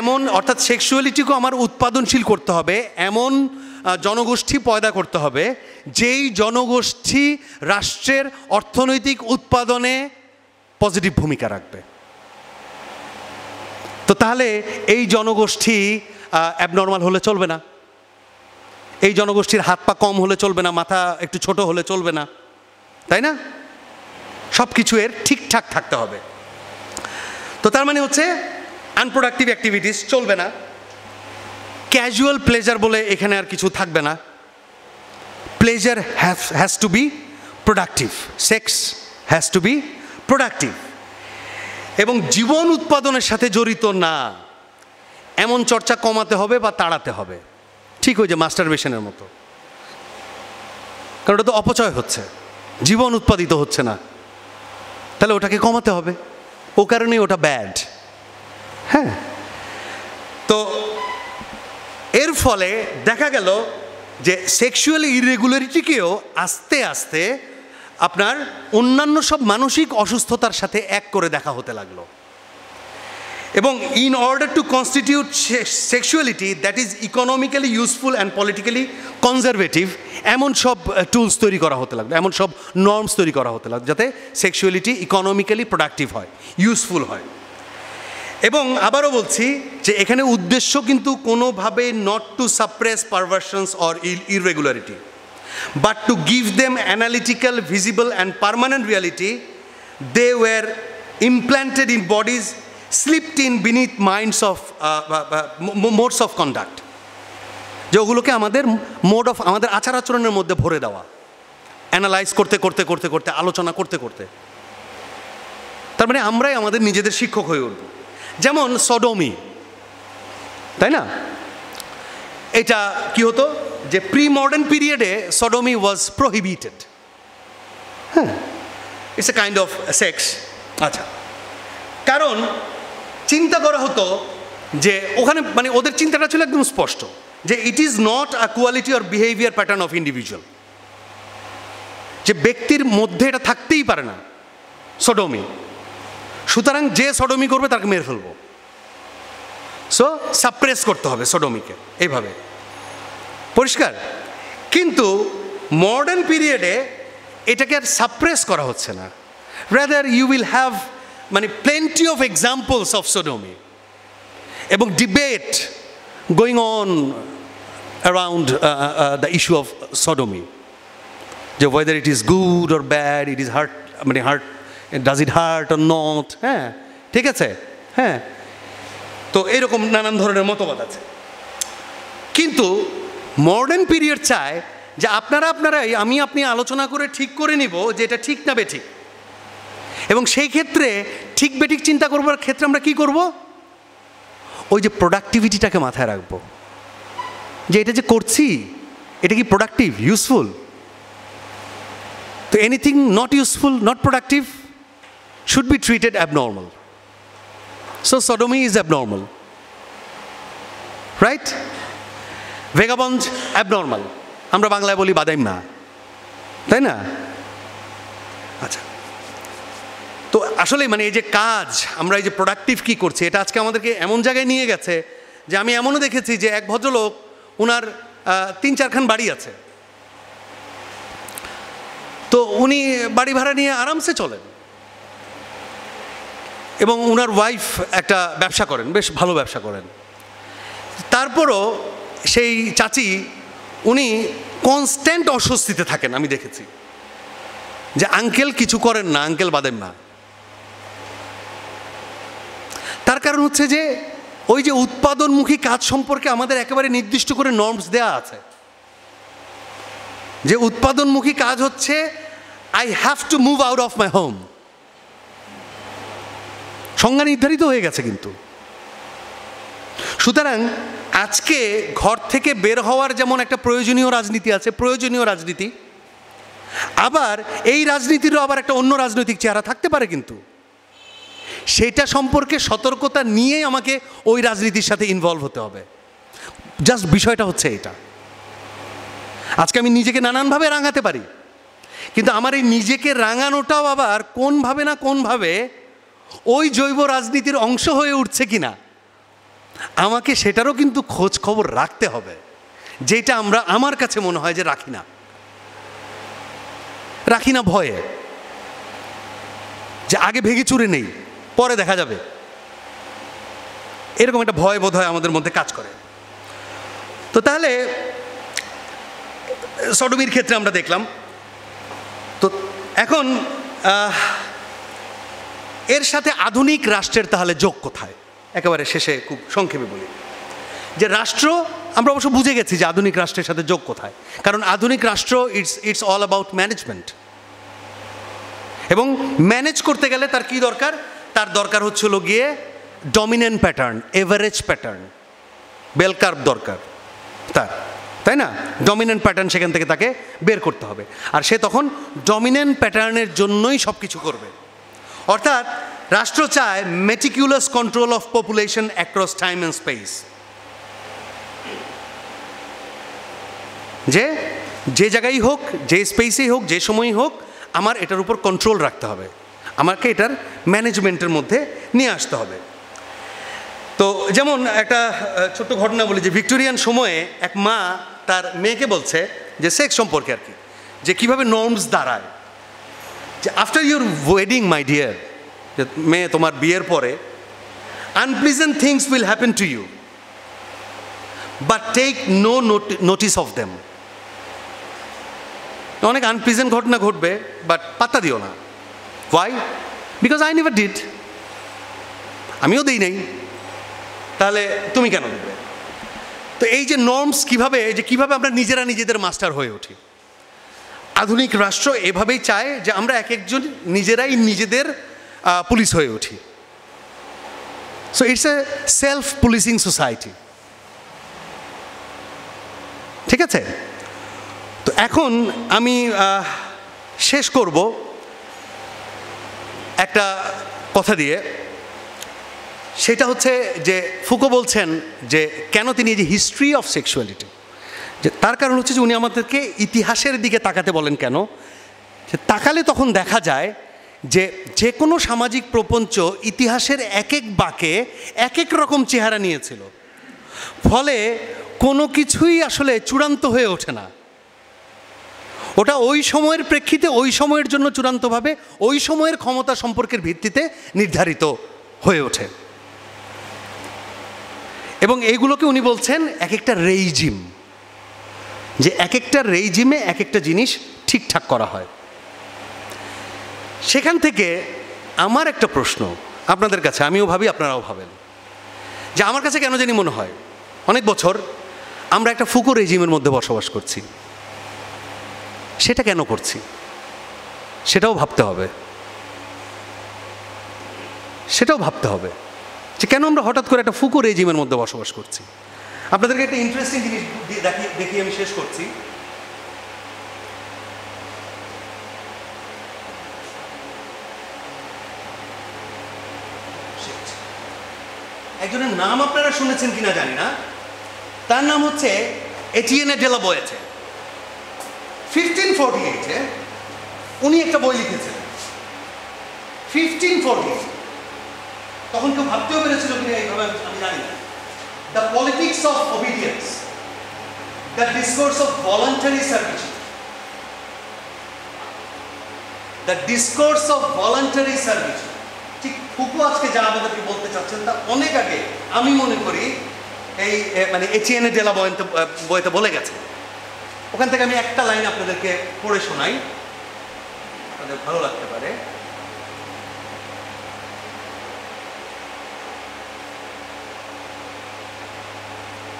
এমন অর্থাৎ সেক্সুয়ালিটিকেও আমার উৎপাদনশীল করতে হবে এমন জনগোষ্ঠী পয়দা করতে হবে যেই জনগোষ্ঠী রাষ্ট্রের অর্থনৈতিক উৎপাদনে পজিটিভ ভূমিকা রাখবে তো তাহলে এই জনগোষ্ঠী অ্যাবনর্মাল হলে চলবে না এই জনগোষ্ঠীর হাত পা কম হলে চলবে না মাথা একটু ছোট হলে চলবে না তাই না সব কিছু এর ঠিকঠাক থাকতে হবে তো তার মানে হচ্ছে আনপ্রোডাক্টিভ অ্যাক্টিভিটিস চলবে না ক্যাজুয়াল প্লেজার বলে এখানে আর কিছু থাকবে না pleasure has to be productive sex has to be productive এবং জীবন উৎপাদনের সাথে জড়িত না এমন চর্চা কমাতে হবে বা তাড়াতে হবে ঠিক ওই যে বেশনের মতো কারণ ওটা তো অপচয় হচ্ছে জীবন উৎপাদিত হচ্ছে না তাহলে ওটাকে কমাতে হবে ও কারণেই ওটা ব্যাড হ্যাঁ তো এর ফলে দেখা গেল যে সেক্সুয়াল ইরেগুলারিটিকেও আস্তে আস্তে আপনার অন্যান্য সব মানসিক অসুস্থতার সাথে এক করে দেখা হতে লাগলো এবং in order to constitute sexuality that is economically useful and politically conservative এমন সব টুলস তৈরি করা হতে লাগলো এমন সব নর্মস তৈরি করা হতে লাগলো যাতে সেক্সুয়ালিটি ইকোনমিক্যালি প্রোডাক্টিভ হয় ইউজফুল হয় এবং আবারও বলছি যে এখানে উদ্দেশ্য কিন্তু কোনোভাবে not to suppress perversions or irregularity but to give them analytical visible and permanent reality they were implanted in bodies slipped in beneath minds of modes of conduct যে ওগুলোকে আমাদের মোড অফ আমাদের আচার আচরণের মধ্যে ভরে দেওয়া অ্যানালাইজ করতে করতে করতে করতে আলোচনা করতে করতে তার মানে আমরাই আমাদের নিজেদের শিক্ষক হয়ে উঠব যেমন সডমি তাই না এটা কি হতো যে প্রি মডার্ন পিরিয়ডে সডমি ওয়াজ প্রহিবিটেড হ্যাঁ it's a kind of sex আচ্ছা কারণ চিন্তা করা হতো যে ওখানে মানে ওদের চিন্তাটা ছিল একদম স্পষ্ট যে it is not a quality or behaviour pattern of individual যে ব্যক্তির মধ্যে এটা থাকতেই পারে না সডমি সুতরাং যে সডমি করবে তাকে মেরে ফেলবো সো সাপ্রেস করতে হবে সডমিকে এইভাবে পরিষ্কার কিন্তু মডার্ন পিরিয়ডে এটাকে আর সাপ্রেস করা হচ্ছে না রাদার ইউ উইল হ্যাভ মানে plenty of examples of sodomy এবং debate going on around the issue of sodomy যে whether it is good or bad it is hurt মানে hurt does it hurt or not হ্যাঁ ঠিক আছে হ্যাঁ তো এরকম নানান ধরনের মতবাদ আছে কিন্তু মডার্ন পিরিয়ড চায় যে আপনারা আপনারাই আমি আপনি আলোচনা করে ঠিক করে নিব যে এটা ঠিক না বেঠিক এবং সেই ক্ষেত্রে ঠিক বেঠিক চিন্তা করবার ক্ষেত্রে আমরা কি করব ওই যে প্রোডাক্টিভিটিটাকে মাথায় রাখব যে এটা যে করছি এটা কি প্রোডাক্টিভ ইউজফুল তো anything not useful not productive should be treated abnormal. So sodomy is abnormal. Right? Vagabond abnormal আমরা বাংলায় বলি বাদাইম না তাই না আচ্ছা তো আসলে মানে এই যে কাজ আমরা এই যে প্রোডাক্টিভ কি করছি এটা আজকে আমাদেরকে এমন জায়গায় নিয়ে গেছে যে আমি এমনও দেখেছি যে এক ভদ্রলোক ওনার তিন চারখান বাড়ি আছে তো উনি বাড়ি ভাড়া নিয়ে আরামসে চলেন এবং ওনার ওয়াইফ একটা ব্যবসা করেন বেশ ভালো ব্যবসা করেন তারপরও সেই চাচি উনি কনস্ট্যান্ট অস্বস্তিতে থাকেন আমি দেখেছি যে আঙ্কেল কিছু করেন না আঙ্কেল বাদেন না তার কারণ হচ্ছে যে ওই যে উৎপাদনমুখী কাজ সম্পর্কে আমাদের একেবারে নির্দিষ্ট করে নর্মস দেয়া আছে যে উৎপাদনমুখী কাজ হচ্ছে I have to move out of my home সংজ্ঞা নির্ধারিত হয়ে গেছে কিন্তু সুতরাং আজকে ঘর থেকে বের হওয়ার যেমন একটা প্রয়োজনীয় রাজনীতি আছে প্রয়োজনীয় রাজনীতি আবার এই রাজনীতিরও আবার একটা অন্য রাজনৈতিক চেহারা থাকতে পারে কিন্তু সেটা সম্পর্কে সতর্কতা নিয়ে আমাকে ওই রাজনীতির সাথে ইনভলভ হতে হবে জাস্ট বিষয়টা হচ্ছে এটা আজকে আমি নিজেকে নানানভাবে রাঙাতে পারি কিন্তু আমার এই নিজেকে রাঙানোটাও আবার কোনভাবে না কোনভাবে ওই জৈব রাজনীতির অংশ হয়ে উঠছে কি না আমাকে সেটারও কিন্তু খোঁজ খবর রাখতে হবে যেটা আমরা আমার কাছে মনে হয় যে রাখি না রাখি না ভয়ে যে আগে ভেঙে চুরে নেই পরে দেখা যাবে এরকম একটা ভয় বোধ হয় আমাদের মধ্যে কাজ করে তো তাহলে সডমির ক্ষেত্রে আমরা দেখলাম তো এখন এর সাথে আধুনিক রাষ্ট্রের তাহলে যোগ কোথায় একেবারে শেষে খুব সংক্ষেপে বলি যে রাষ্ট্র আমরা অবশ্য বুঝে গেছি যে আধুনিক রাষ্ট্রের সাথে যোগ কোথায় কারণ আধুনিক রাষ্ট্র it's it's all about management এবং ম্যানেজ করতে গেলে তার কি দরকার তার দরকার হচ্ছিল গিয়ে dominant pattern average pattern bell curve দরকার তার তাই না ডমিনেন্ট প্যাটার্ন সেখান থেকে তাকে বের করতে হবে আর সে তখন ডমিনেন্ট প্যাটার্নের জন্যই সব কিছু করবে অর্থাৎ রাষ্ট্র চায় meticulous control of population across time and space যে যে জায়গায় হোক যে স্পেসেই হোক যে সময়ই হোক আমার এটার উপর কন্ট্রোল রাখতে হবে আমাকে এটার ম্যানেজমেন্টের মধ্যে নিয়ে আসতে হবে তো যেমন একটা ছোট্ট ঘটনা বলি যে ভিক্টোরিয়ান সময়ে এক মা তার মেয়েকে বলছে যে সেক্স সম্পর্কে আর কি যে কীভাবে নর্মস দাঁড়ায় যে after your wedding my dear মেয়ে তোমার বিয়ের পরে unpleasant things will happen to you but take no notice of them অনেক আনপ্লিজেন্ট ঘটনা ঘটবে বাট পাত্তা দিও না why because I never did আমিও দিই নাই তাহলে তুমি কেন দেবে তো এই যে নর্মস কীভাবে যে কীভাবে আমরা নিজেরা নিজেদের মাস্টার হয়ে উঠি আধুনিক রাষ্ট্র এভাবেই চায় যে আমরা এক একজন নিজেরাই নিজেদের পুলিশ হয়ে উঠি so it's a self policing society ঠিক আছে তো এখন আমি শেষ করব একটা কথা দিয়ে সেটা হচ্ছে যে ফুকো বলছেন যে কেন তিনি যে হিস্ট্রি অফ সেক্সুয়ালিটি যে তার কারণ হচ্ছে যে উনি আমাদেরকে ইতিহাসের দিকে তাকাতে বলেন কেন যে তাকালে তখন দেখা যায় যে যে কোনো সামাজিক প্রপঞ্চ ইতিহাসের এক এক বাঁকে এক এক রকম চেহারা নিয়েছিল ফলে কোনো কিছুই আসলে চূড়ান্ত হয়ে ওঠে না ওটা ওই সময়ের প্রেক্ষিতে ওই সময়ের জন্য চূড়ান্তভাবে ওই সময়ের ক্ষমতা সম্পর্কের ভিত্তিতে নির্ধারিত হয়ে ওঠে এবং এইগুলোকে উনি বলছেন এক একটা রেইজিম যে এক একটা রেজিমে এক একটা জিনিস ঠিকঠাক করা হয় সেখান থেকে আমার একটা প্রশ্ন আপনাদের কাছে আমিও ভাবি আপনারাও ভাবেন যে আমার কাছে কেন জানি মনে হয় অনেক বছর আমরা একটা ফুকো রেজিমের মধ্যে বসবাস করছি সেটা কেন করছি সেটাও ভাবতে হবে সেটাও ভাবতে হবে যে কেন আমরা হঠাৎ করে একটা ফুকো রেজিমের মধ্যে বসবাস করছি আপনাদেরকে একটা ইন্টারেস্টিং জিনিস দেখিয়ে আমি শেষ করছি একজনের নাম আপনারা শুনেছেন কিনা জানি না তার নাম হচ্ছে এর ডেলা বয়েছে ফিফটিন ফোরটি এইটে উনি একটা বই লিখেছেন ফিফটিন ফোরটি তখন কেউ ভাবতেও পেরেছিল কিনা এইভাবে আমি জানি না the politics of obedience, the discourse of voluntary servitude, the discourse of voluntary servitude. ঠিক ফুকু আজকে যা আমাদেরকে বলতে চাচ্ছেন তা অনেক আগে আমি মনে করি এই মানে এচিএনএ জেলা বয়ন্ত বইতে বলে গেছে ওখান থেকে আমি একটা লাইন আপনাদেরকে পড়ে শোনাই আপনাদের ভালো লাগতে পারে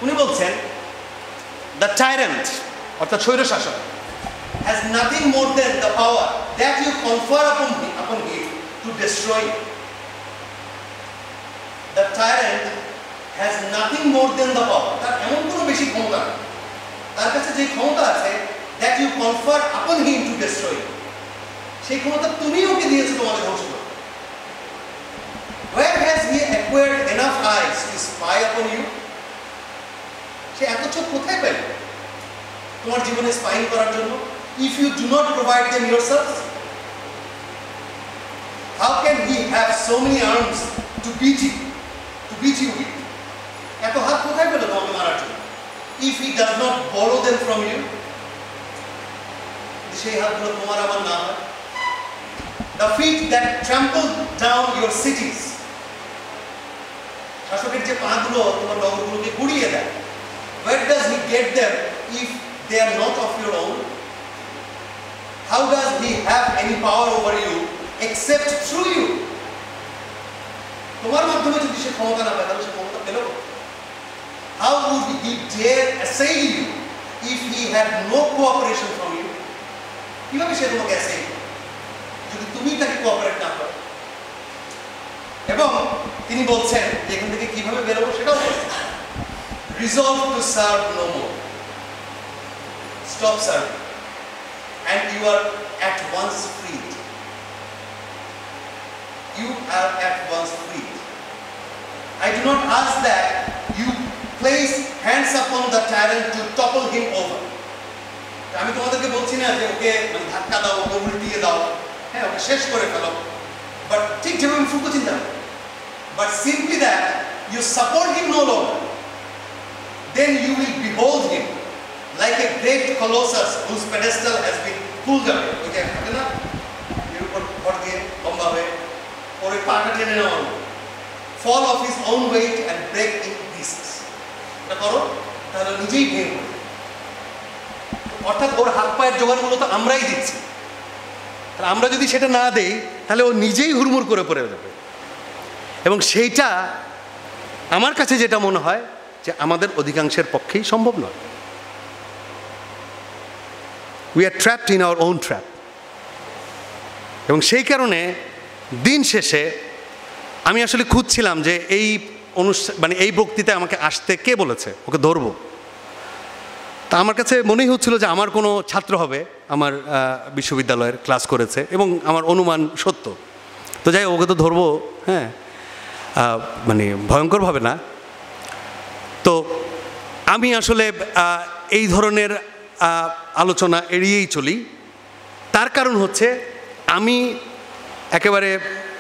উনি বলছেন দ্য টাইরেন্ট অর্থাৎ স্বৈরশাসক has nothing more than the power that you confer upon upon him to destroy the tyrant has nothing more than the power তার এমন কোনো বেশি ক্ষমতা নেই তার কাছে যে ক্ষমতা আছে দ্যাট ইউ কনফার আপন হিম টু ডিস্ট্রয় সেই ক্ষমতা তুমি ওকে দিয়েছো তোমাকে ধ্বংস করতে Where has he acquired enough eyes to spy upon you? সে এত চোখ কোথায় পেল তোমার জীবনে স্পাইং করার জন্য if you do not provide them your self how can he have so many arms to beat you to beat you এত হাত কোথায় পেল তোমাকে মারার জন্য ইফ হি ডাজ নট বড়ো দেন ফ্রম ইউ সেই হাতগুলো তোমার আমার না হয় the feet that trample down your cities শাসকের যে পাগুলো তোমার নগরগুলোকে গুড়িয়ে দেয় Where does he get them if they are not of your own? How does he have any power over you except through you? তোমার মাধ্যমে যদি সে How would he dare assail you if he had no cooperation from you? কিভাবে সে তোমাকে acyl যদি তুমি তাকে cooperate না করো এবং তিনি বলছেন এখান থেকে কিভাবে বেরোবো সেটাও বলছেন resolve to serve no more. Stop serving. And you are at once freed. You are at once freed. I do not ask that you place hands upon the tyrant to topple him over. আমি তোমাদেরকে বলছি না যে ওকে মানে ধাক্কা দাও ওকে উল্টিয়ে দাও হ্যাঁ ওকে শেষ করে ফেলো বাট ঠিক যেভাবে ফুকু চিন্তা but simply that you support him no longer then you will behold him like a great colossus whose pedestal has been pulled away. you know? You put উপর ভর দিয়ে Or a পরে in an নেওয়া fall of his own weight and break in pieces. এটা করো তাহলে নিজেই ভেঙে পড়বে অর্থাৎ ওর হাত পায়ের জোগানগুলো তো আমরাই দিচ্ছি তাহলে আমরা যদি সেটা না দেই তাহলে ও নিজেই হুড়মুড় করে পড়ে যাবে এবং সেইটা আমার কাছে যেটা মনে হয় যে আমাদের অধিকাংশের পক্ষেই সম্ভব নয় we are trapped in our own trap এবং সেই কারণে দিন শেষে আমি আসলে খুঁজছিলাম যে এই অনুষ্ঠান মানে এই বক্তৃতায় আমাকে আসতে কে বলেছে ওকে ধরবো তা আমার কাছে মনেই হচ্ছিল যে আমার কোনো ছাত্র হবে আমার বিশ্ববিদ্যালয়ের ক্লাস করেছে এবং আমার অনুমান সত্য তো যাই ওকে তো ধরবো হ্যাঁ মানে ভয়ঙ্করভাবে না তো আমি আসলে এই ধরনের আলোচনা এড়িয়েই চলি তার কারণ হচ্ছে আমি একেবারে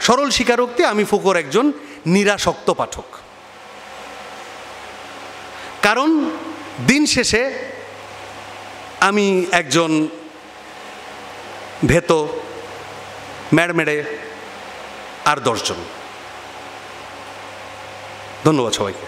সরল স্বীকারোক্তি আমি ফুকোর একজন নিরাসক্ত পাঠক কারণ দিন শেষে আমি একজন ভেত ম্যাড়মেড়ে আর দশজন ধন্যবাদ সবাইকে